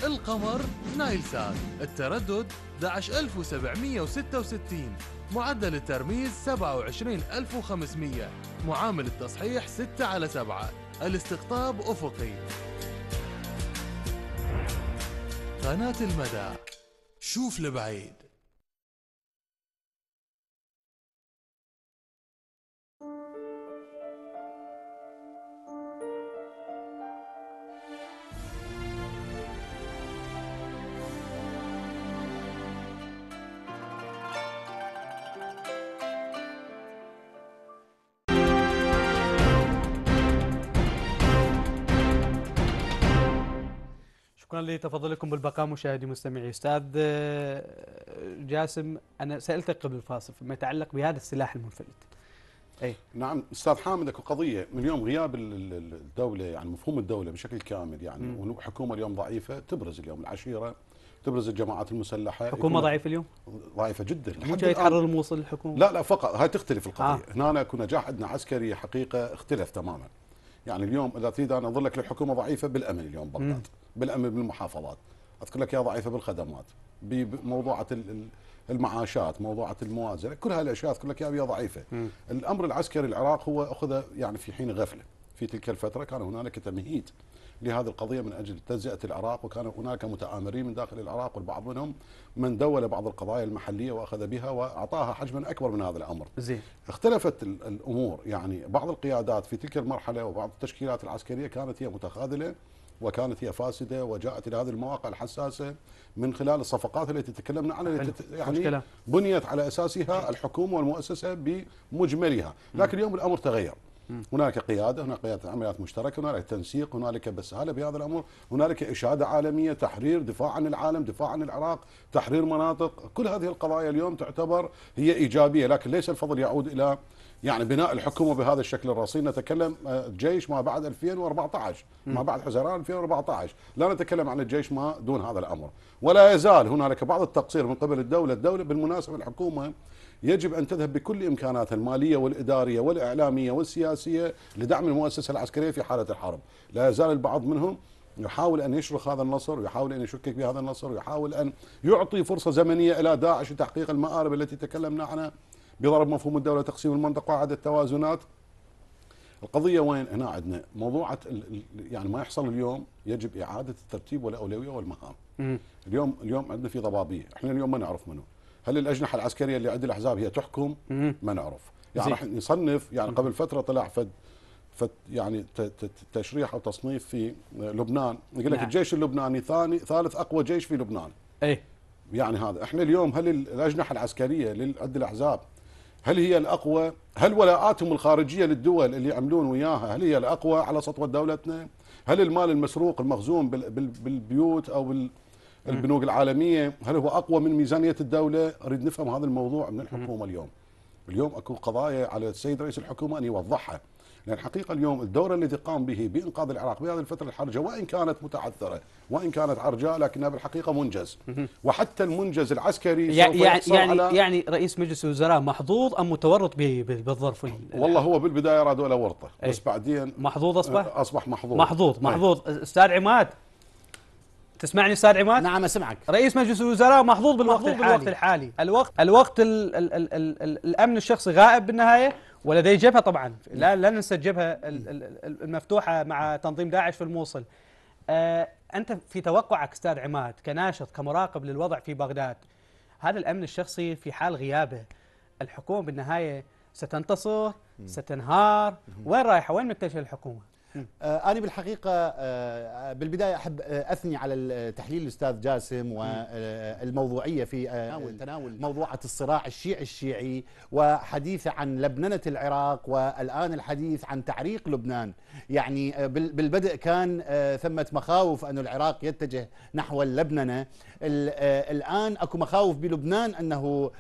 C: القمر نايل سات التردد 11766 معدل الترميز 27500 معامل التصحيح 6 على 7 الاستقطاب أفقي قناة المدى شوف
A: لبعيد شكرا لتفضلكم بالبقاء مشاهدي مستمعي استاذ آه، جاسم انا سالتك قبل الفاصل فيما يتعلق بهذا السلاح المنفلت
B: اي نعم استاذ حامد اكو قضيه من يوم غياب الدوله يعني مفهوم الدوله بشكل كامل يعني م. والحكومه اليوم ضعيفه تبرز اليوم العشيره تبرز الجماعات المسلحه حكومه ضعيفه اليوم ضعيفه جدا مو تحرر الموصل الحكومه لا لا فقط هاي تختلف القضيه آه. هنا اكو نجاح عندنا عسكري حقيقه اختلف تماما يعني اليوم اذا تريد انا انظر لك للحكومه ضعيفه بالامن اليوم بغداد بالامن بالمحافظات اذكر لك يا ضعيفه بالخدمات بموضوعه المعاشات موضوعة الموازنة كل هذه الأشياء أذكر لك يا ضعيفة م. الأمر العسكري العراق هو أخذ يعني في حين غفلة في تلك الفترة كان هنالك تمهيد لهذه القضية من أجل تجزئة العراق وكان هناك متآمرين من داخل العراق والبعض منهم من دول بعض القضايا المحلية وأخذ بها وأعطاها حجما أكبر من هذا الأمر زين. اختلفت الأمور يعني بعض القيادات في تلك المرحلة وبعض التشكيلات العسكرية كانت هي متخاذلة وكانت هي فاسده وجاءت الى هذه المواقع الحساسه من خلال الصفقات التي تكلمنا عنها التي يعني بنيت على اساسها الحكومه والمؤسسه بمجملها، لكن اليوم الامر تغير. هنالك قياده هناك قياده عمليات مشتركه هنالك تنسيق هنالك بس بهذا الامر هنالك اشاده عالميه تحرير دفاع عن العالم دفاع عن العراق تحرير مناطق كل هذه القضايا اليوم تعتبر هي ايجابيه لكن ليس الفضل يعود الى يعني بناء الحكومه بهذا الشكل الرصين نتكلم آه، جيش ما بعد 2014 ما بعد حزيران 2014 لا نتكلم عن الجيش ما دون هذا الامر ولا يزال هنالك بعض التقصير من قبل الدوله الدوله بالمناسبه الحكومه يجب أن تذهب بكل إمكاناتها المالية والإدارية والإعلامية والسياسية لدعم المؤسسة العسكرية في حالة الحرب لا يزال البعض منهم يحاول أن يشرخ هذا النصر ويحاول أن يشكك بهذا النصر ويحاول أن يعطي فرصة زمنية إلى داعش لتحقيق المآرب التي تكلمنا عنها بضرب مفهوم الدولة تقسيم المنطقة وعدد التوازنات القضية وين هنا عندنا موضوعة يعني ما يحصل اليوم يجب إعادة الترتيب والأولوية والمهام اليوم اليوم عندنا في ضبابية احنا اليوم ما نعرف منو هل الاجنحه العسكريه اللي عند الاحزاب هي تحكم؟ ما نعرف يعني راح نصنف يعني قبل فتره طلع فد فت يعني تشريح او تصنيف في لبنان يقول لك نعم. الجيش اللبناني ثاني ثالث اقوى جيش في لبنان اي يعني هذا احنا اليوم هل الاجنحه العسكريه عند الاحزاب هل هي الاقوى؟ هل ولاءاتهم الخارجيه للدول اللي يعملون وياها هل هي الاقوى على سطوه دولتنا؟ هل المال المسروق المخزون بالبيوت او البنوك العالميه هل هو اقوى من ميزانيه الدوله اريد نفهم هذا الموضوع من الحكومه اليوم اليوم اكو قضايا على السيد رئيس الحكومه ان يوضحها لان الحقيقه اليوم الدور الذي قام به بانقاذ العراق بهذه الفتره الحرجه وان كانت متعثره وان كانت عرجاء لكنها بالحقيقه منجز وحتى المنجز العسكري يعني يعني,
A: يعني رئيس مجلس الوزراء محظوظ ام متورط بالظرف
B: والله هو بالبدايه رادوا له ورطه إيه. بس بعدين محظوظ اصبح اصبح محظوظ محظوظ إيه. محظوظ
A: استاذ عماد تسمعني استاذ عماد؟ نعم اسمعك رئيس مجلس الوزراء محظوظ بالوقت محظوظ الحالي بالوقت الحالي الوقت الوقت ال ال الـ الـ الـ الامن الشخصي غائب بالنهايه ولديه جبهه طبعا لا لا ننسى الجبهه المفتوحه مع تنظيم داعش في الموصل آه انت في توقعك استاذ عماد كناشط كمراقب للوضع في بغداد هذا الامن الشخصي في حال غيابه الحكومه بالنهايه ستنتصر ستنهار وين رايحه وين متجهه الحكومه
C: آه، أنا بالحقيقة آه، بالبداية أحب آه، أثني على التحليل الأستاذ جاسم والموضوعية في تناول موضوعة الصراع الشيعي الشيعي وحديثه عن لبننة العراق والآن الحديث عن تعريق لبنان يعني بالبدء كان ثمة مخاوف أن العراق يتجه نحو اللبننة الآن أكو مخاوف بلبنان أنه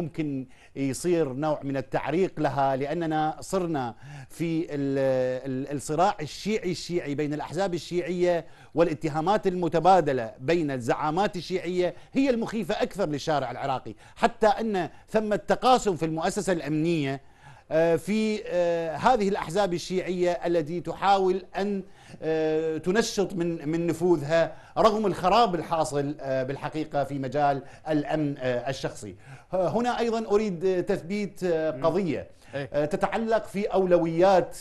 C: ممكن يصير نوع من التعريق لها لأننا صرنا في الصراع الشيعي الشيعي بين الأحزاب الشيعية والاتهامات المتبادلة بين الزعامات الشيعية هي المخيفة أكثر للشارع العراقي حتى أن ثمة تقاسم في المؤسسة الأمنية آه، في آه، هذه الأحزاب الشيعية التي تحاول أن آه، تنشط من من نفوذها رغم الخراب الحاصل آه، بالحقيقه في مجال الامن آه، الشخصي. هنا ايضا اريد تثبيت قضيه إيه. تتعلق في اولويات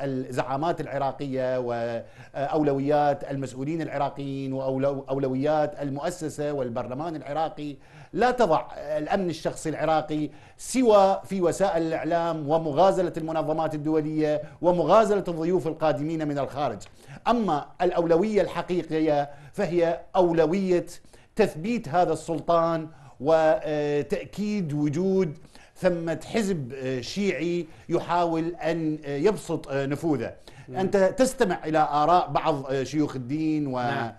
C: الزعامات العراقيه واولويات المسؤولين العراقيين واولويات المؤسسه والبرلمان العراقي لا تضع الامن الشخصي العراقي سوى في وسائل الاعلام ومغازله المنظمات الدوليه ومغازله الضيوف القادمين من الخارج اما الاولويه الحقيقيه فهي اولويه تثبيت هذا السلطان وتاكيد وجود ثمه حزب شيعي يحاول ان يبسط نفوذه نعم. انت تستمع الى اراء بعض شيوخ الدين وبعض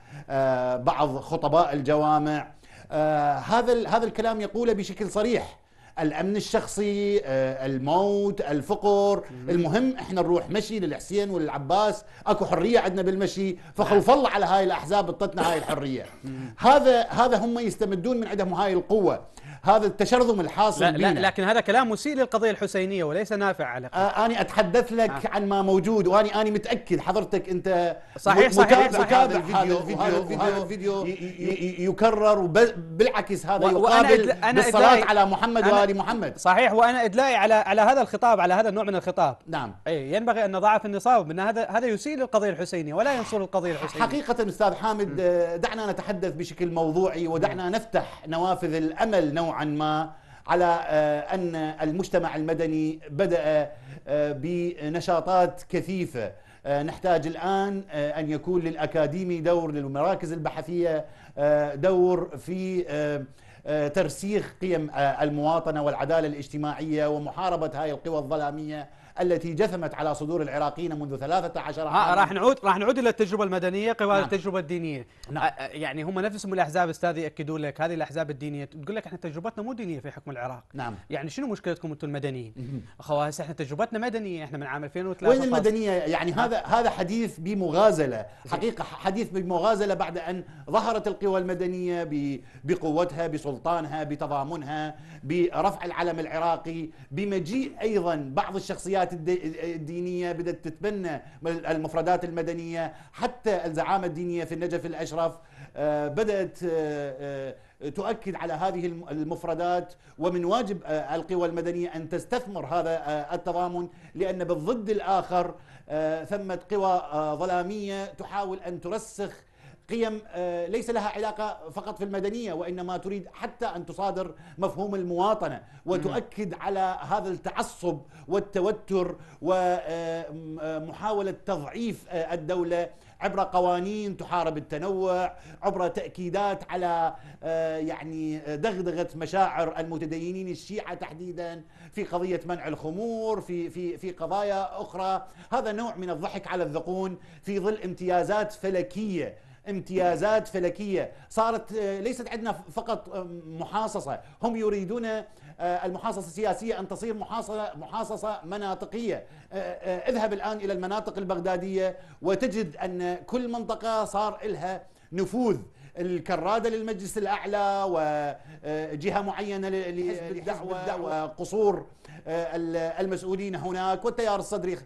C: نعم. خطباء الجوامع آه، هذا هذا الكلام يقوله بشكل صريح الامن الشخصي آه، الموت الفقر المهم احنا نروح مشي للحسين وللعباس اكو حريه عندنا بالمشي فخوف نعم. الله على هاي الاحزاب اعطتنا هاي الحريه هذا هذا هم يستمدون من عندهم هاي القوه هذا التشرذم الحاصل لا, لا
A: لكن هذا كلام مسيء للقضيه الحسينيه
C: وليس نافع على آه انا اتحدث لك آه. عن ما موجود واني اني متاكد حضرتك انت صحيح صحيح هذا الفيديو الفيديو الفيديو يكرر
A: بالعكس
C: هذا يقابل أنا بالصلاه على محمد وال
A: محمد صحيح وانا ادلائي على على هذا الخطاب على هذا النوع من الخطاب نعم اي ينبغي ان نضعف النصاب من هذا هذا يسيء للقضيه الحسينيه ولا ينصر القضيه الحسينيه حقيقه استاذ حامد دعنا نتحدث بشكل موضوعي ودعنا
C: نفتح نوافذ الامل نوعا نوعا ما على آه، ان المجتمع المدني بدا آه، بنشاطات كثيفه آه، نحتاج الان ان يكون للاكاديمي دور للمراكز البحثيه دور في ترسيخ قيم المواطنه والعداله الاجتماعيه ومحاربه هاي القوى
A: الظلاميه
C: التي جثمت على صدور العراقيين منذ 13 عاما راح
A: نعود راح نعود الى التجربه المدنيه قبل نعم. التجربه الدينيه نعم. يعني هم نفسهم الاحزاب استاذ ياكدون لك هذه الاحزاب الدينيه تقول لك احنا تجربتنا مو دينيه في حكم العراق نعم يعني شنو مشكلتكم انتم المدنيين خواهس احنا تجربتنا مدنيه احنا من عام 2003 وين المدنيه يعني هذا
C: نعم. هذا حديث بمغازله حقيقه حديث بمغازله بعد ان ظهرت القوى المدنيه بقوتها بسلطانها بتضامنها برفع العلم العراقي بمجيء ايضا بعض الشخصيات الحركات الدينية بدأت تتبنى المفردات المدنية حتى الزعامة الدينية في النجف الأشرف آه، بدأت آه، آه، تؤكد على هذه المفردات ومن واجب القوى المدنية أن تستثمر هذا التضامن لأن بالضد الآخر ثمة قوى ظلامية تحاول أن ترسخ قيم آه، ليس لها علاقة فقط في المدنية وإنما تريد حتى أن تصادر مفهوم المواطنة وتؤكد على هذا التعصب والتوتر ومحاولة آه، آه، تضعيف الدولة عبر قوانين تحارب التنوع عبر تأكيدات على يعني دغدغة مشاعر المتدينين الشيعة تحديدا في قضية منع الخمور في في في قضايا أخرى هذا نوع من الضحك على الذقون في ظل امتيازات فلكية امتيازات فلكيه صارت آه، ليست عندنا فقط آه، محاصصه هم يريدون آه، المحاصصه السياسيه ان تصير محاصصه محاصصه مناطقيه اذهب الان الى المناطق البغداديه وتجد ان كل منطقه صار لها نفوذ الكراده للمجلس الاعلى وجهه معينه لحزب الدعوه وقصور المسؤولين هناك والتيار الصدري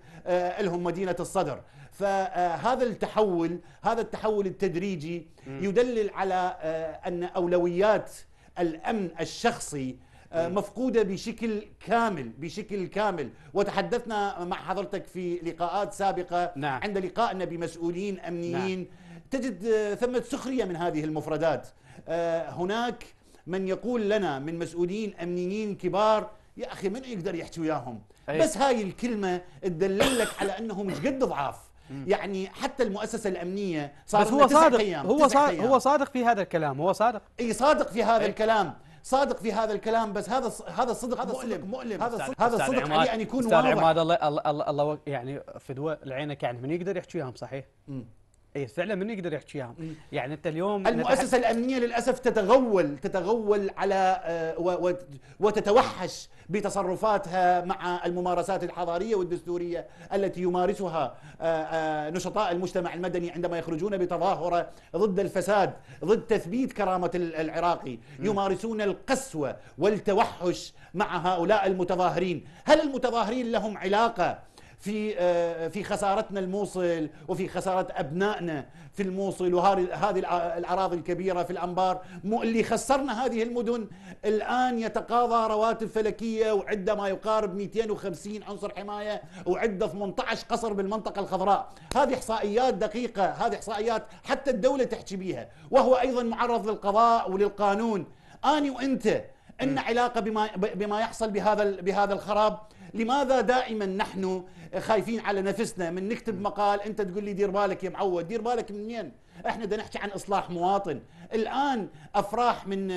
C: لهم مدينه الصدر فهذا التحول هذا التحول التدريجي يدلل على آه، أن أولويات الأمن الشخصي آه، مفقوده بشكل كامل بشكل كامل وتحدثنا مع حضرتك في لقاءات سابقه نعم. عند لقائنا بمسؤولين امنيين نعم. تجد آه، ثمه سخريه من هذه المفردات هناك من يقول لنا من مسؤولين امنيين كبار يا اخي من يقدر يحكي وياهم بس هاي الكلمه تدللك على انهم مش قد ضعاف يعني حتى المؤسسه
A: الامنيه صار بس هو صادق أيام. هو صادق أيام. هو صادق في هذا الكلام هو صادق اي صادق في
C: هذا أي. الكلام صادق في هذا الكلام بس هذا هذا الصدق هذا مؤلم مؤلم هذا الصدق هذا الصدق عليه ان يكون واضح استاذ عماد
A: الله الله الله يعني فدوى لعينك يعني من يقدر يحكي وياهم صحيح؟ م. اي فعلا من يقدر يحكيها يعني انت اليوم المؤسسه
C: الامنيه للاسف تتغول تتغول على آه، وتتوحش بتصرفاتها مع الممارسات الحضاريه والدستوريه التي يمارسها آه، آه، نشطاء المجتمع المدني عندما يخرجون بتظاهره ضد الفساد ضد تثبيت كرامه العراقي يمارسون القسوه والتوحش مع هؤلاء المتظاهرين هل المتظاهرين لهم علاقه في آه، في خسارتنا الموصل وفي خساره ابنائنا في الموصل وهذه الاراضي الكبيره في الانبار اللي خسرنا هذه المدن الان يتقاضى رواتب فلكيه وعده ما يقارب 250 عنصر حمايه وعده 18 قصر بالمنطقه الخضراء هذه احصائيات دقيقه هذه احصائيات حتى الدوله تحكي بيها وهو ايضا معرض للقضاء وللقانون اني وانت عندنا علاقه بما بما يحصل بهذا بهذا الخراب لماذا دائما نحن خايفين على نفسنا من نكتب مقال انت تقول لي دير بالك يا معود دير بالك منين احنا بدنا نحكي عن اصلاح مواطن الان افراح من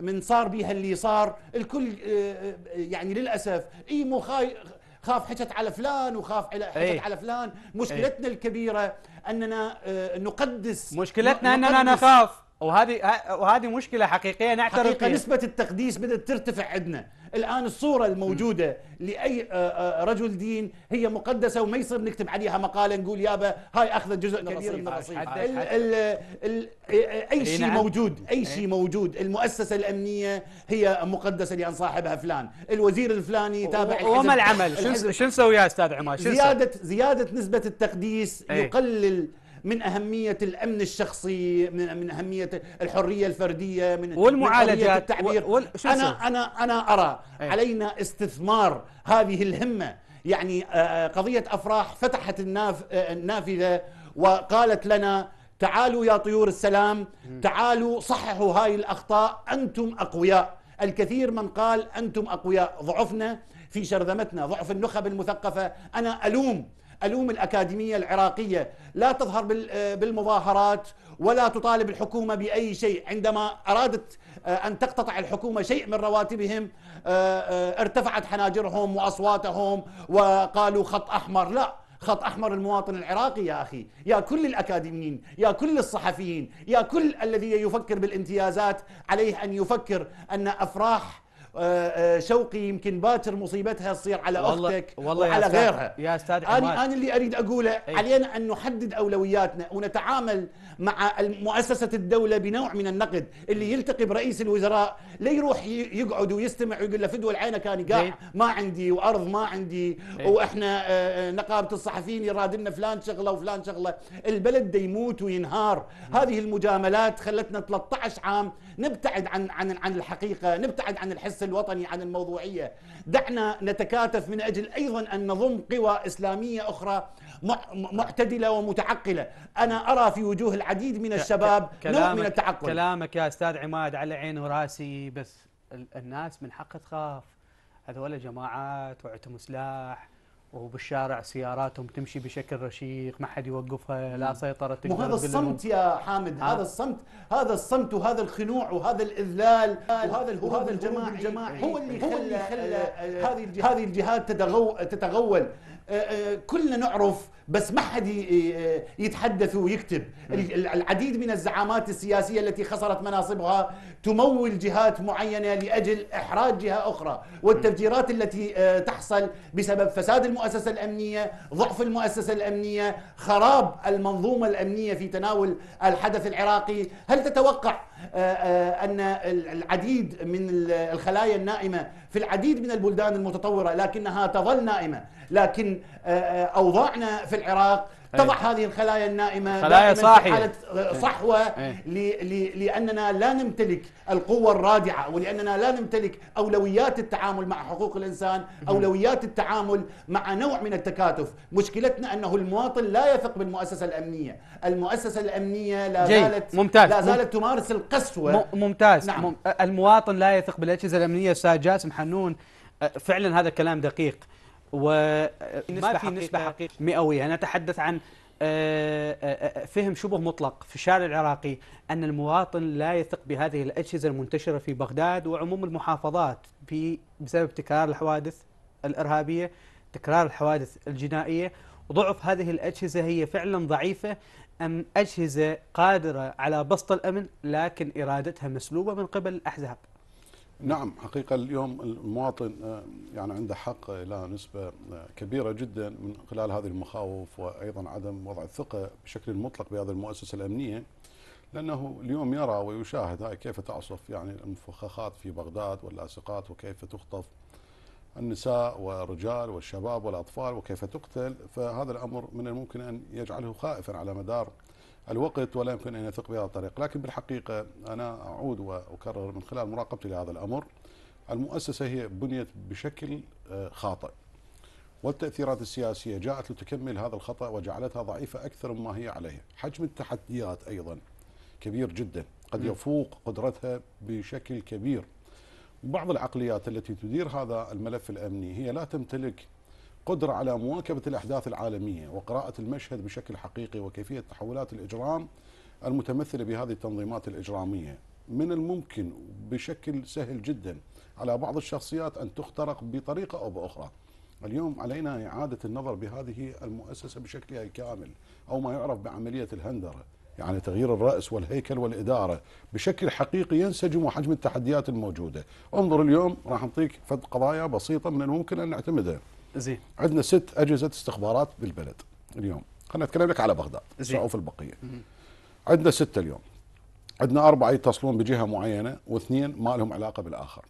C: من صار بها اللي صار الكل آه، يعني للاسف اي مو خايف خاف حكت على فلان وخاف حكت على فلان مشكلتنا الكبيره اننا آه، نقدس مشكلتنا نقدس اننا نخاف
A: وهذه وهذه مشكله حقيقيه
C: نعترف حقيقة نسبه التقديس بدات ترتفع عندنا الان الصوره الموجوده لاي آه، آه، رجل دين هي مقدسه وما يصير نكتب عليها مقاله نقول يابا هاي اخذت جزء كبير من الرصيد اي إيه، شيء نعم. موجود اي إيه. شيء موجود المؤسسه الامنيه هي مقدسه لان صاحبها فلان الوزير الفلاني تابع وما العمل
A: شو نسوي يا استاذ عماد زياده
C: زياده نسبه التقديس إيه. يقلل من اهميه الامن الشخصي من, من اهميه الحريه الفرديه من والمعالجات التعبير و... انا انا انا ارى أي. علينا استثمار هذه الهمه يعني آه، آه، قضيه افراح فتحت الناف... آه، النافذه وقالت لنا تعالوا يا طيور السلام تعالوا صححوا هاي الاخطاء انتم اقوياء الكثير من قال انتم اقوياء ضعفنا في شرذمتنا ضعف النخب المثقفه انا الوم الوم الاكاديميه العراقيه لا تظهر آه، بالمظاهرات ولا تطالب الحكومه باي شيء عندما ارادت آه، ان تقتطع الحكومه شيء من رواتبهم آه، ارتفعت حناجرهم واصواتهم وقالوا خط احمر لا خط احمر المواطن العراقي يا اخي يا كل الاكاديميين يا كل الصحفيين يا كل الذي يفكر بالامتيازات عليه ان يفكر ان افراح آه، آه، شوقي يمكن باكر مصيبتها تصير على والله اختك والله وعلى غيرها
A: يا استاذ انا انا
C: اللي اريد اقوله إيه. علينا ان نحدد اولوياتنا ونتعامل مع مؤسسه الدوله بنوع من النقد اللي يلتقي برئيس الوزراء لا يروح يقعد ويستمع ويقول له فدوى العين كان قاع إيه. ما عندي وارض ما عندي إيه. واحنا آه، آه، نقابه الصحفيين يرادلنا فلان شغله وفلان شغله البلد يموت وينهار هذه المجاملات خلتنا 13 عام نبتعد عن عن عن الحقيقه نبتعد عن الحس الوطني عن الموضوعيه دعنا نتكاتف من اجل ايضا ان نضم قوى اسلاميه اخرى معتدلة ومتعقلة أنا أرى في وجوه العديد من الشباب نوع من التعقل
A: كلامك يا أستاذ عماد على عين وراسي بس الناس من حقها تخاف هذول جماعات وعتم سلاح وبالشارع سياراتهم تمشي بشكل رشيق ما حد يوقفها لا سيطرة مو هذا الصمت
C: يا حامد هذا الصمت هذا الصمت وهذا الخنوع وهذا الإذلال وهذا الهروب الجماعي, الجماعي هو اللي خلى آه، آه، هذه الجهات تتغول آه، آه، كلنا نعرف بس ما حد آه، يتحدث ويكتب العديد من الزعامات السياسيه التي خسرت مناصبها تمول جهات معينه لاجل احراج جهه اخرى والتفجيرات التي تحصل بسبب فساد المؤسسه الامنيه ضعف المؤسسه الامنيه خراب المنظومه الامنيه في تناول الحدث العراقي هل تتوقع آه، آه، أن العديد من الخلايا النائمة في العديد من البلدان المتطورة لكنها تظل نائمة لكن آه، أوضاعنا في العراق تضع إيه. هذه الخلايا النائمه خلايا صاحيه حاله إيه. صحوه إيه. لاننا لا نمتلك القوه الرادعه ولاننا لا نمتلك اولويات التعامل مع حقوق الانسان اولويات التعامل مع نوع من التكاتف مشكلتنا انه المواطن لا يثق بالمؤسسه الامنيه المؤسسه الامنيه لا زالت ممتاز لا زالت
A: تمارس القسوه ممتاز نعم. المواطن لا يثق بالاجهزه الامنيه استاذ جاسم حنون فعلا هذا كلام دقيق ونسبة ما في نسبة حقيقية مئوية نتحدث عن آه، آه، آه، فهم شبه مطلق في الشارع العراقي أن المواطن لا يثق بهذه الأجهزة المنتشرة في بغداد وعموم المحافظات في بسبب تكرار الحوادث الإرهابية تكرار الحوادث الجنائية وضعف هذه الأجهزة هي فعلا ضعيفة أم أجهزة قادرة على بسط الأمن لكن إرادتها مسلوبة من قبل الأحزاب
B: نعم حقيقة اليوم المواطن آه، يعني عنده حق إلى نسبة آه، كبيرة جدا من خلال هذه المخاوف وأيضا عدم وضع الثقة بشكل مطلق بهذه المؤسسة الأمنية لأنه اليوم يرى ويشاهد هاي كيف تعصف يعني المفخخات في بغداد واللاصقات وكيف تخطف النساء والرجال والشباب والأطفال وكيف تقتل فهذا الأمر من الممكن أن يجعله خائفا على مدار الوقت ولا يمكن أن يثق بهذا الطريق لكن بالحقيقة أنا أعود وأكرر من خلال مراقبتي لهذا الأمر المؤسسة هي بنيت بشكل آه، خاطئ والتأثيرات السياسية جاءت لتكمل هذا الخطأ وجعلتها ضعيفة أكثر مما هي عليه حجم التحديات أيضا كبير جدا قد يفوق قدرتها بشكل كبير بعض العقليات التي تدير هذا الملف الأمني هي لا تمتلك قدرة على مواكبة الأحداث العالمية وقراءة المشهد بشكل حقيقي وكيفية تحولات الإجرام المتمثلة بهذه التنظيمات الإجرامية من الممكن بشكل سهل جدا على بعض الشخصيات أن تخترق بطريقة أو بأخرى اليوم علينا إعادة النظر بهذه المؤسسة بشكلها الكامل أو ما يعرف بعملية الهندرة يعني تغيير الرأس والهيكل والإدارة بشكل حقيقي ينسجم حجم التحديات الموجودة انظر اليوم راح نعطيك فد قضايا بسيطة من الممكن أن نعتمدها زين عندنا ست اجهزه استخبارات بالبلد اليوم خلينا نتكلم لك على بغداد سعوا في البقيه مم. عندنا سته اليوم عندنا اربعه يتصلون بجهه معينه واثنين ما لهم علاقه بالاخر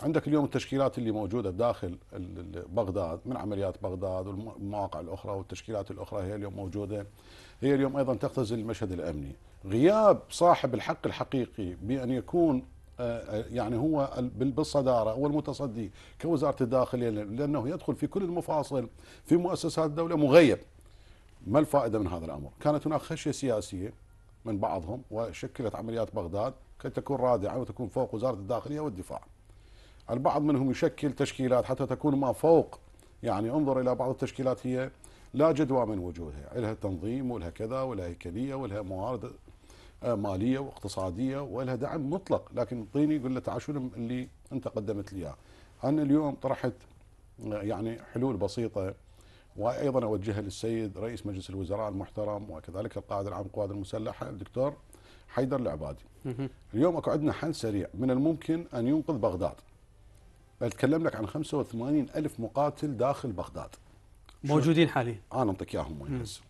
B: عندك اليوم التشكيلات اللي موجوده داخل بغداد من عمليات بغداد والمواقع الاخرى والتشكيلات الاخرى هي اليوم موجوده هي اليوم ايضا تختزل المشهد الامني غياب صاحب الحق الحقيقي بان يكون آه، آه، يعني هو بالصداره والمتصدي كوزاره الداخليه لانه يدخل في كل المفاصل في مؤسسات الدوله مغيب ما الفائده من هذا الامر؟ كانت هناك خشيه سياسيه من بعضهم وشكلت عمليات بغداد كي تكون رادعه وتكون فوق وزاره الداخليه والدفاع. البعض منهم يشكل تشكيلات حتى تكون ما فوق يعني انظر الى بعض التشكيلات هي لا جدوى من وجودها، لها تنظيم ولها كذا ولها هيكليه ولها موارد ماليه واقتصاديه ولها دعم مطلق لكن طيني يقول له تعال شنو اللي انت قدمت لي اياه انا اليوم طرحت آه، يعني حلول بسيطه وايضا اوجهها للسيد رئيس مجلس الوزراء المحترم وكذلك القائد العام القوات المسلحه الدكتور حيدر العبادي. اليوم اكو عندنا حل سريع من الممكن ان ينقذ بغداد. اتكلم لك عن 85 الف مقاتل داخل بغداد.
A: موجودين حاليا.
B: انا اعطيك اياهم وين هسه.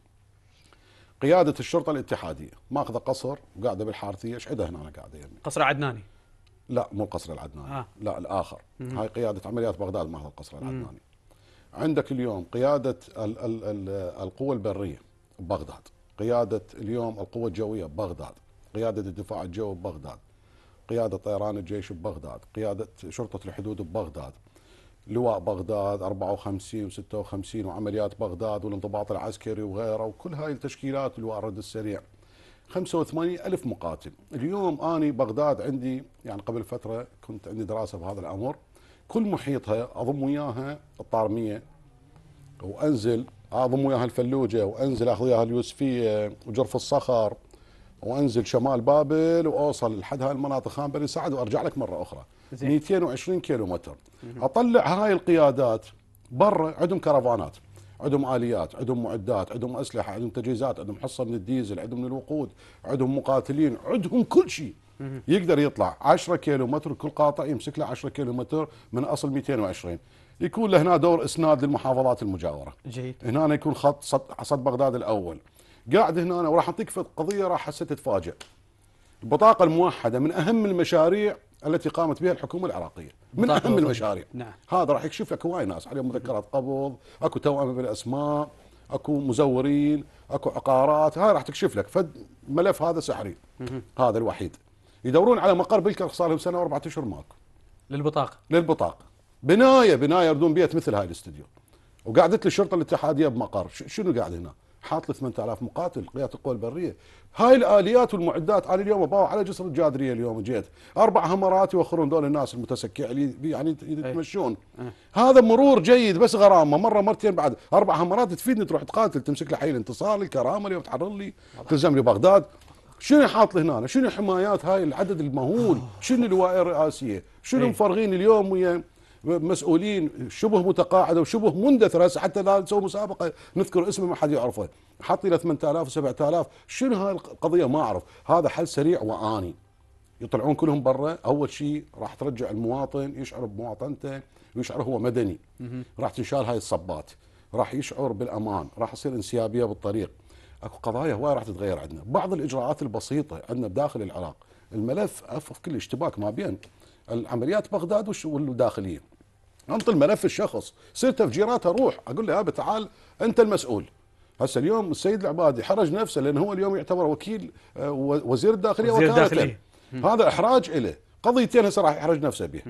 B: قياده الشرطه الاتحاديه ماخذه قصر وقاعده بالحارثيه ايش عندها هنا أنا قاعده يعني قصر عدناني لا مو القصر العدناني آه. لا الاخر مم. هاي قياده عمليات بغداد ماخذه القصر العدناني مم. عندك اليوم قياده الـ الـ الـ القوه البريه ببغداد قياده اليوم القوه الجويه ببغداد قياده الدفاع الجوي ببغداد قياده طيران الجيش ببغداد قياده شرطه الحدود ببغداد لواء بغداد 54 و56 وعمليات بغداد والانضباط العسكري وغيره وكل هاي التشكيلات لواء الرد السريع 85 ألف مقاتل اليوم أنا بغداد عندي يعني قبل فترة كنت عندي دراسة بهذا الأمر كل محيطها أضم وياها الطارمية وأنزل أضم وياها الفلوجة وأنزل أخذ وياها اليوسفية وجرف الصخر وأنزل شمال بابل وأوصل لحد هاي المناطق خان بني سعد وأرجع لك مرة أخرى 220 كيلو متر اطلع هاي القيادات برا عندهم كرفانات عندهم اليات عندهم معدات عندهم اسلحه عندهم تجهيزات عندهم حصه من الديزل عندهم من الوقود عندهم مقاتلين عندهم كل شيء يقدر يطلع 10 كيلو متر كل قاطع يمسك له 10 كيلو متر من اصل 220 يكون له هنا دور اسناد للمحافظات المجاوره جيد هنا يكون خط صد بغداد الاول قاعد هنا وراح اعطيك قضيه راح حسيت تتفاجئ البطاقه الموحده من اهم المشاريع التي قامت بها الحكومه العراقيه من اهم المشاريع نعم. هذا راح يكشف لك هواي ناس عليهم مذكرات قبض اكو توأمه بالاسماء اكو مزورين اكو عقارات هاي راح تكشف لك فد ملف هذا سحري هذا الوحيد يدورون على مقر بالكرخ صار لهم سنه واربعة اشهر ماكو للبطاقه للبطاقه بنايه بنايه يردون بيت مثل هاي الاستوديو وقعدت لي الشرطه الاتحاديه بمقر شنو قاعد هنا حاط لي 8000 مقاتل قياده القوى البريه هاي الاليات والمعدات انا اليوم باو على جسر الجادريه اليوم جيت اربع همرات يوخرون دول الناس المتسكع اللي يعني إيه. يتمشون إيه. هذا مرور جيد بس غرامه مره مرتين بعد اربع همرات تفيدني تروح تقاتل تمسك لي حي الانتصار الكرامه اليوم تحرر لي تلزم لي بغداد شنو حاط لي هنا شنو حمايات هاي العدد المهول آه. شنو اللواء الرئاسيه شنو إيه. مفرغين اليوم ويا مسؤولين شبه متقاعده وشبه مندثره هسه حتى لا نسوي مسابقه نذكر اسمه ما حد يعرفه حط له 8000 و7000 شنو هاي القضيه ما اعرف هذا حل سريع واني يطلعون كلهم برا اول شيء راح ترجع المواطن يشعر بمواطنته ويشعر هو مدني راح تنشال هاي الصبات راح يشعر بالامان راح يصير انسيابيه بالطريق اكو قضايا هواي راح تتغير عندنا بعض الاجراءات البسيطه عندنا بداخل العراق الملف اف كل اشتباك ما بين العمليات بغداد والداخليه انطي الملف الشخص سير تفجيراتها روح اقول له أبي تعال انت المسؤول هسه اليوم السيد العبادي حرج نفسه لان هو اليوم يعتبر وكيل آه، وزير الداخليه وزير الداخلية. هذا احراج له قضيتين هسه راح يحرج نفسه بها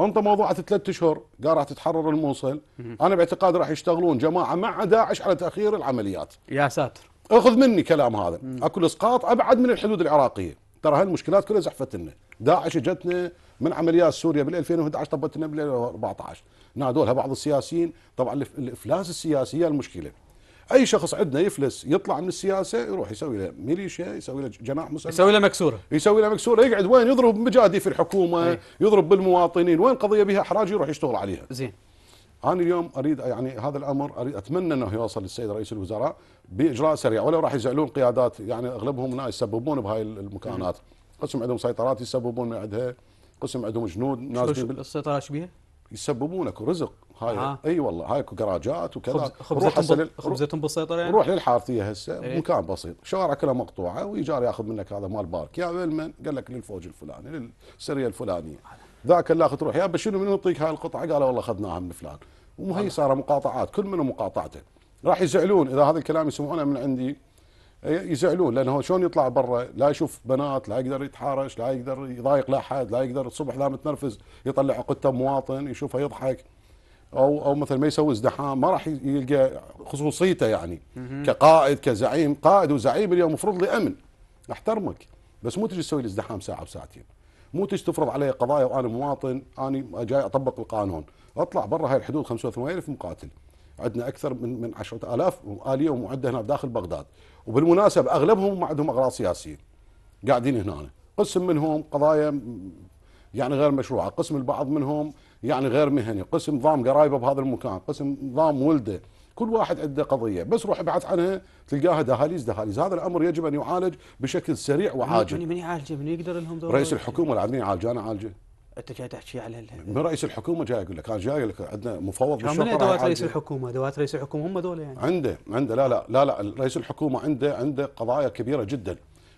B: انت موضوعة ثلاث اشهر قال راح تتحرر الموصل انا باعتقاد راح يشتغلون جماعه مع داعش على تاخير العمليات يا ساتر اخذ مني كلام هذا اكو اسقاط ابعد من الحدود العراقيه ترى هالمشكلات كلها زحفت لنا داعش اجتنا من عمليات سوريا بال 2011 طبت لنا بال 2014 نادولها بعض السياسيين طبعا الافلاس السياسي هي المشكله اي شخص عندنا يفلس يطلع من السياسه يروح يسوي له ميليشيا يسوي له جناح مسلح يسوي له مكسوره يسوي له مكسوره يقعد وين يضرب مجادي في الحكومه أي. يضرب بالمواطنين وين قضيه بها احراج يروح يشتغل عليها زين انا اليوم اريد يعني هذا الامر اريد اتمنى انه يوصل للسيد رئيس الوزراء باجراء سريع ولو راح يزعلون قيادات يعني اغلبهم ناس يسببون بهاي المكانات قسم عندهم سيطرات يسببون من عندها قسم عندهم جنود ناس بال... السيطره يسببون اكو رزق هاي آه. اي والله هاي كراجات وكذا خبزه تنبض خبزه يعني روح للحارثيه هسه إيه؟ مكان بسيط شوارع كلها مقطوعه وايجار ياخذ منك هذا مال بارك يا من قال لك للفوج الفلاني للسريه الفلانيه ذاك اللي اخذ يا بشنو من يعطيك هاي القطعه قال والله اخذناها من فلان وهي صار مقاطعات كل منهم مقاطعته راح يزعلون اذا هذا الكلام يسمعونه من عندي يزعلون لانه شلون يطلع برا لا يشوف بنات لا يقدر يتحارش لا يقدر يضايق لا احد لا يقدر الصبح لا متنرفز يطلع عقدته مواطن يشوفه يضحك او او مثلا ما يسوي ازدحام ما راح يلقى خصوصيته يعني كقائد كزعيم قائد وزعيم اليوم مفروض لي امن احترمك بس مو تجي تسوي الازدحام ساعه بساعتين مو تجي تفرض علي قضايا وانا مواطن انا جاي اطبق القانون اطلع برا هاي الحدود 85000 مقاتل عندنا اكثر من من 10000 اليه ومعده هنا بداخل بغداد وبالمناسبه اغلبهم ما عندهم اغراض سياسيه قاعدين هنا قسم منهم قضايا يعني غير مشروعه قسم البعض منهم يعني غير مهني قسم ضام قرايبه بهذا المكان قسم ضام ولده كل واحد عنده قضيه بس روح ابحث عنها تلقاها دهاليز دهاليز هذا الامر يجب ان يعالج بشكل سريع وعاجل
A: من يعالجه من يقدر لهم دور رئيس
B: الحكومه العاد من يعالجه انا اعالجه
A: انت جاي تحكي على من
B: رئيس الحكومه جاي اقول لك انا جاي اقول لك عندنا مفوض بالشرطه من ادوات رئيس
A: الحكومه ادوات رئيس الحكومه هم دول يعني
B: عنده عنده لا لا لا لا رئيس الحكومه عنده عنده قضايا كبيره جدا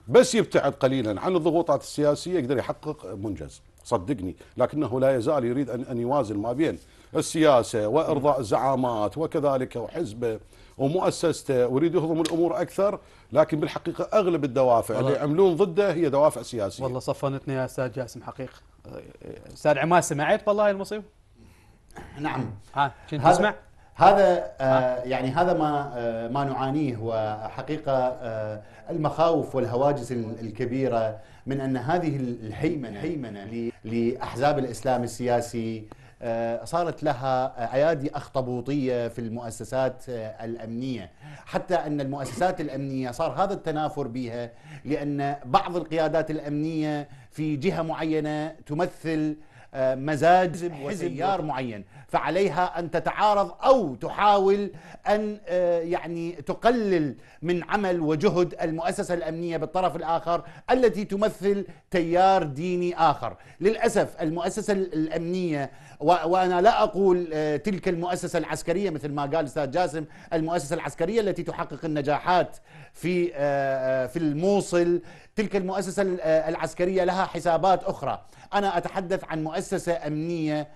B: بس يبتعد قليلا عن الضغوطات السياسيه يقدر يحقق منجز صدقني لكنه لا يزال يريد ان ان يوازن ما بين السياسه وارضاء الزعامات وكذلك وحزبه ومؤسسته ويريد يهضم الامور اكثر لكن بالحقيقه
A: اغلب الدوافع اللي يعملون ضده هي دوافع سياسيه والله صفنتني يا استاذ جاسم حقيقه استاذ عماد سمعت والله المصيبه نعم ها كنت تسمع
C: هذا آه يعني هذا ما آه ما نعانيه وحقيقه آه المخاوف والهواجس الكبيره من ان هذه الهيمنه هيمنه لاحزاب الاسلام السياسي آه، صارت لها ايادي اخطبوطيه في المؤسسات آه، الامنيه، حتى ان المؤسسات الامنيه صار هذا التنافر بها لان بعض القيادات الامنيه في جهه معينه تمثل آه، مزاج وسيار معين فعليها ان تتعارض او تحاول ان يعني تقلل من عمل وجهد المؤسسه الامنيه بالطرف الاخر التي تمثل تيار ديني اخر للاسف المؤسسه الامنيه وانا لا اقول آه، تلك المؤسسه العسكريه مثل ما قال استاذ جاسم المؤسسه العسكريه التي تحقق النجاحات في آه، آه، في الموصل تلك المؤسسه العسكريه لها حسابات اخرى انا اتحدث عن مؤسسه امنيه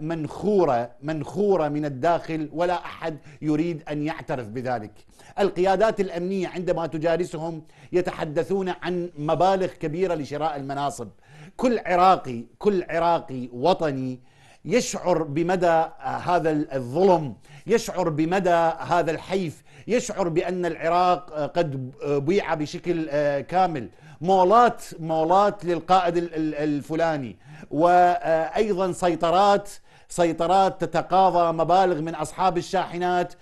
C: منخوره منخوره من الداخل ولا احد يريد ان يعترف بذلك. القيادات الامنيه عندما تجالسهم يتحدثون عن مبالغ كبيره لشراء المناصب. كل عراقي كل عراقي وطني يشعر بمدى هذا الظلم يشعر بمدى هذا الحيف يشعر بأن العراق قد بيع بشكل آه، كامل مولات مولات للقائد الفلاني وأيضا سيطرات سيطرات تتقاضى مبالغ من أصحاب الشاحنات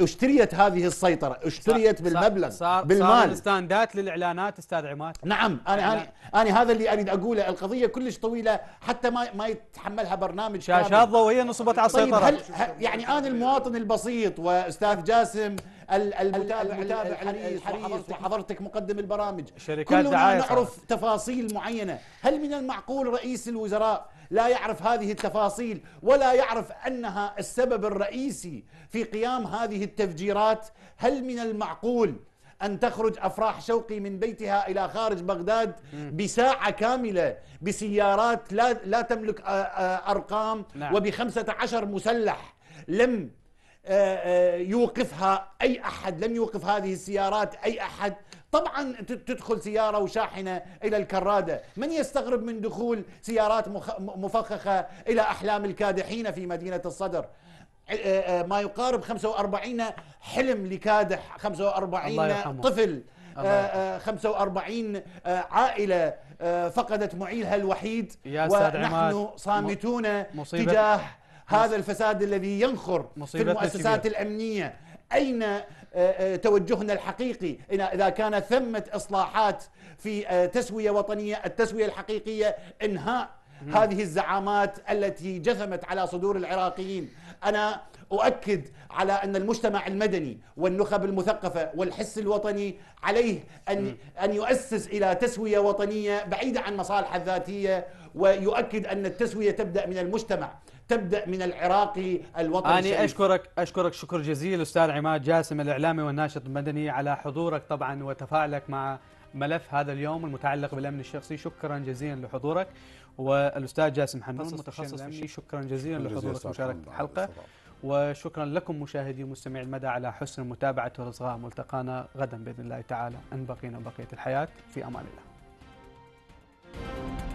C: اشتريت هذه السيطره اشتريت بالمبلغ صار بالمال صار
A: ستاندات للاعلانات استاذ عماد نعم انا يعني
C: انا انا هذا اللي اريد اقوله القضيه كلش طويله حتى ما ما يتحملها برنامج شاشات ضوئيه
A: نصبت على طيب، السيطره طيب هل
C: يعني انا المواطن البسيط واستاذ جاسم المتابع الحريص وحضرتك مقدم البرامج شركات كلنا نعرف تفاصيل معينه هل من المعقول رئيس الوزراء لا يعرف هذه التفاصيل ولا يعرف انها السبب الرئيسي في قيام هذه التفجيرات هل من المعقول أن تخرج أفراح شوقي من بيتها إلى خارج بغداد بساعة كاملة بسيارات لا, لا تملك أرقام نعم. وبخمسة عشر مسلح لم آه، آه، يوقفها أي أحد لم يوقف هذه السيارات أي أحد طبعا تدخل سيارة وشاحنة إلى الكرادة من يستغرب من دخول سيارات مفخخة إلى أحلام الكادحين في مدينة الصدر آه، آه، ما يقارب 45 حلم لكادح 45 طفل 45 آه، عائلة فقدت معيلها الوحيد يا ونحن صامتون تجاه هذا الفساد الذي ينخر في المؤسسات الأمنية أين آه، آه، توجهنا الحقيقي إذا كان ثمة إصلاحات في آه، تسوية وطنية التسوية الحقيقية إنهاء هذه الزعامات التي جثمت على صدور العراقيين أنا أؤكد على أن المجتمع المدني والنخب المثقفة والحس الوطني عليه أن, أن يؤسس إلى تسوية وطنية بعيدة عن مصالح الذاتية ويؤكد أن التسوية تبدأ من المجتمع تبدأ من العراقي الوطني أنا الشريف.
A: أشكرك أشكرك شكر جزيل أستاذ عماد جاسم الإعلامي والناشط المدني على حضورك طبعا وتفاعلك مع ملف هذا اليوم المتعلق بالأمن الشخصي شكرا جزيلا لحضورك والأستاذ جاسم حنون متخصص في شكرا جزيلا لحضورك ومشاركه الحلقة وشكرا لكم مشاهدي ومستمعي المدى على حسن المتابعة ورصغاء ملتقانا غدا بإذن الله تعالى أن بقينا بقية الحياة في أمان
C: الله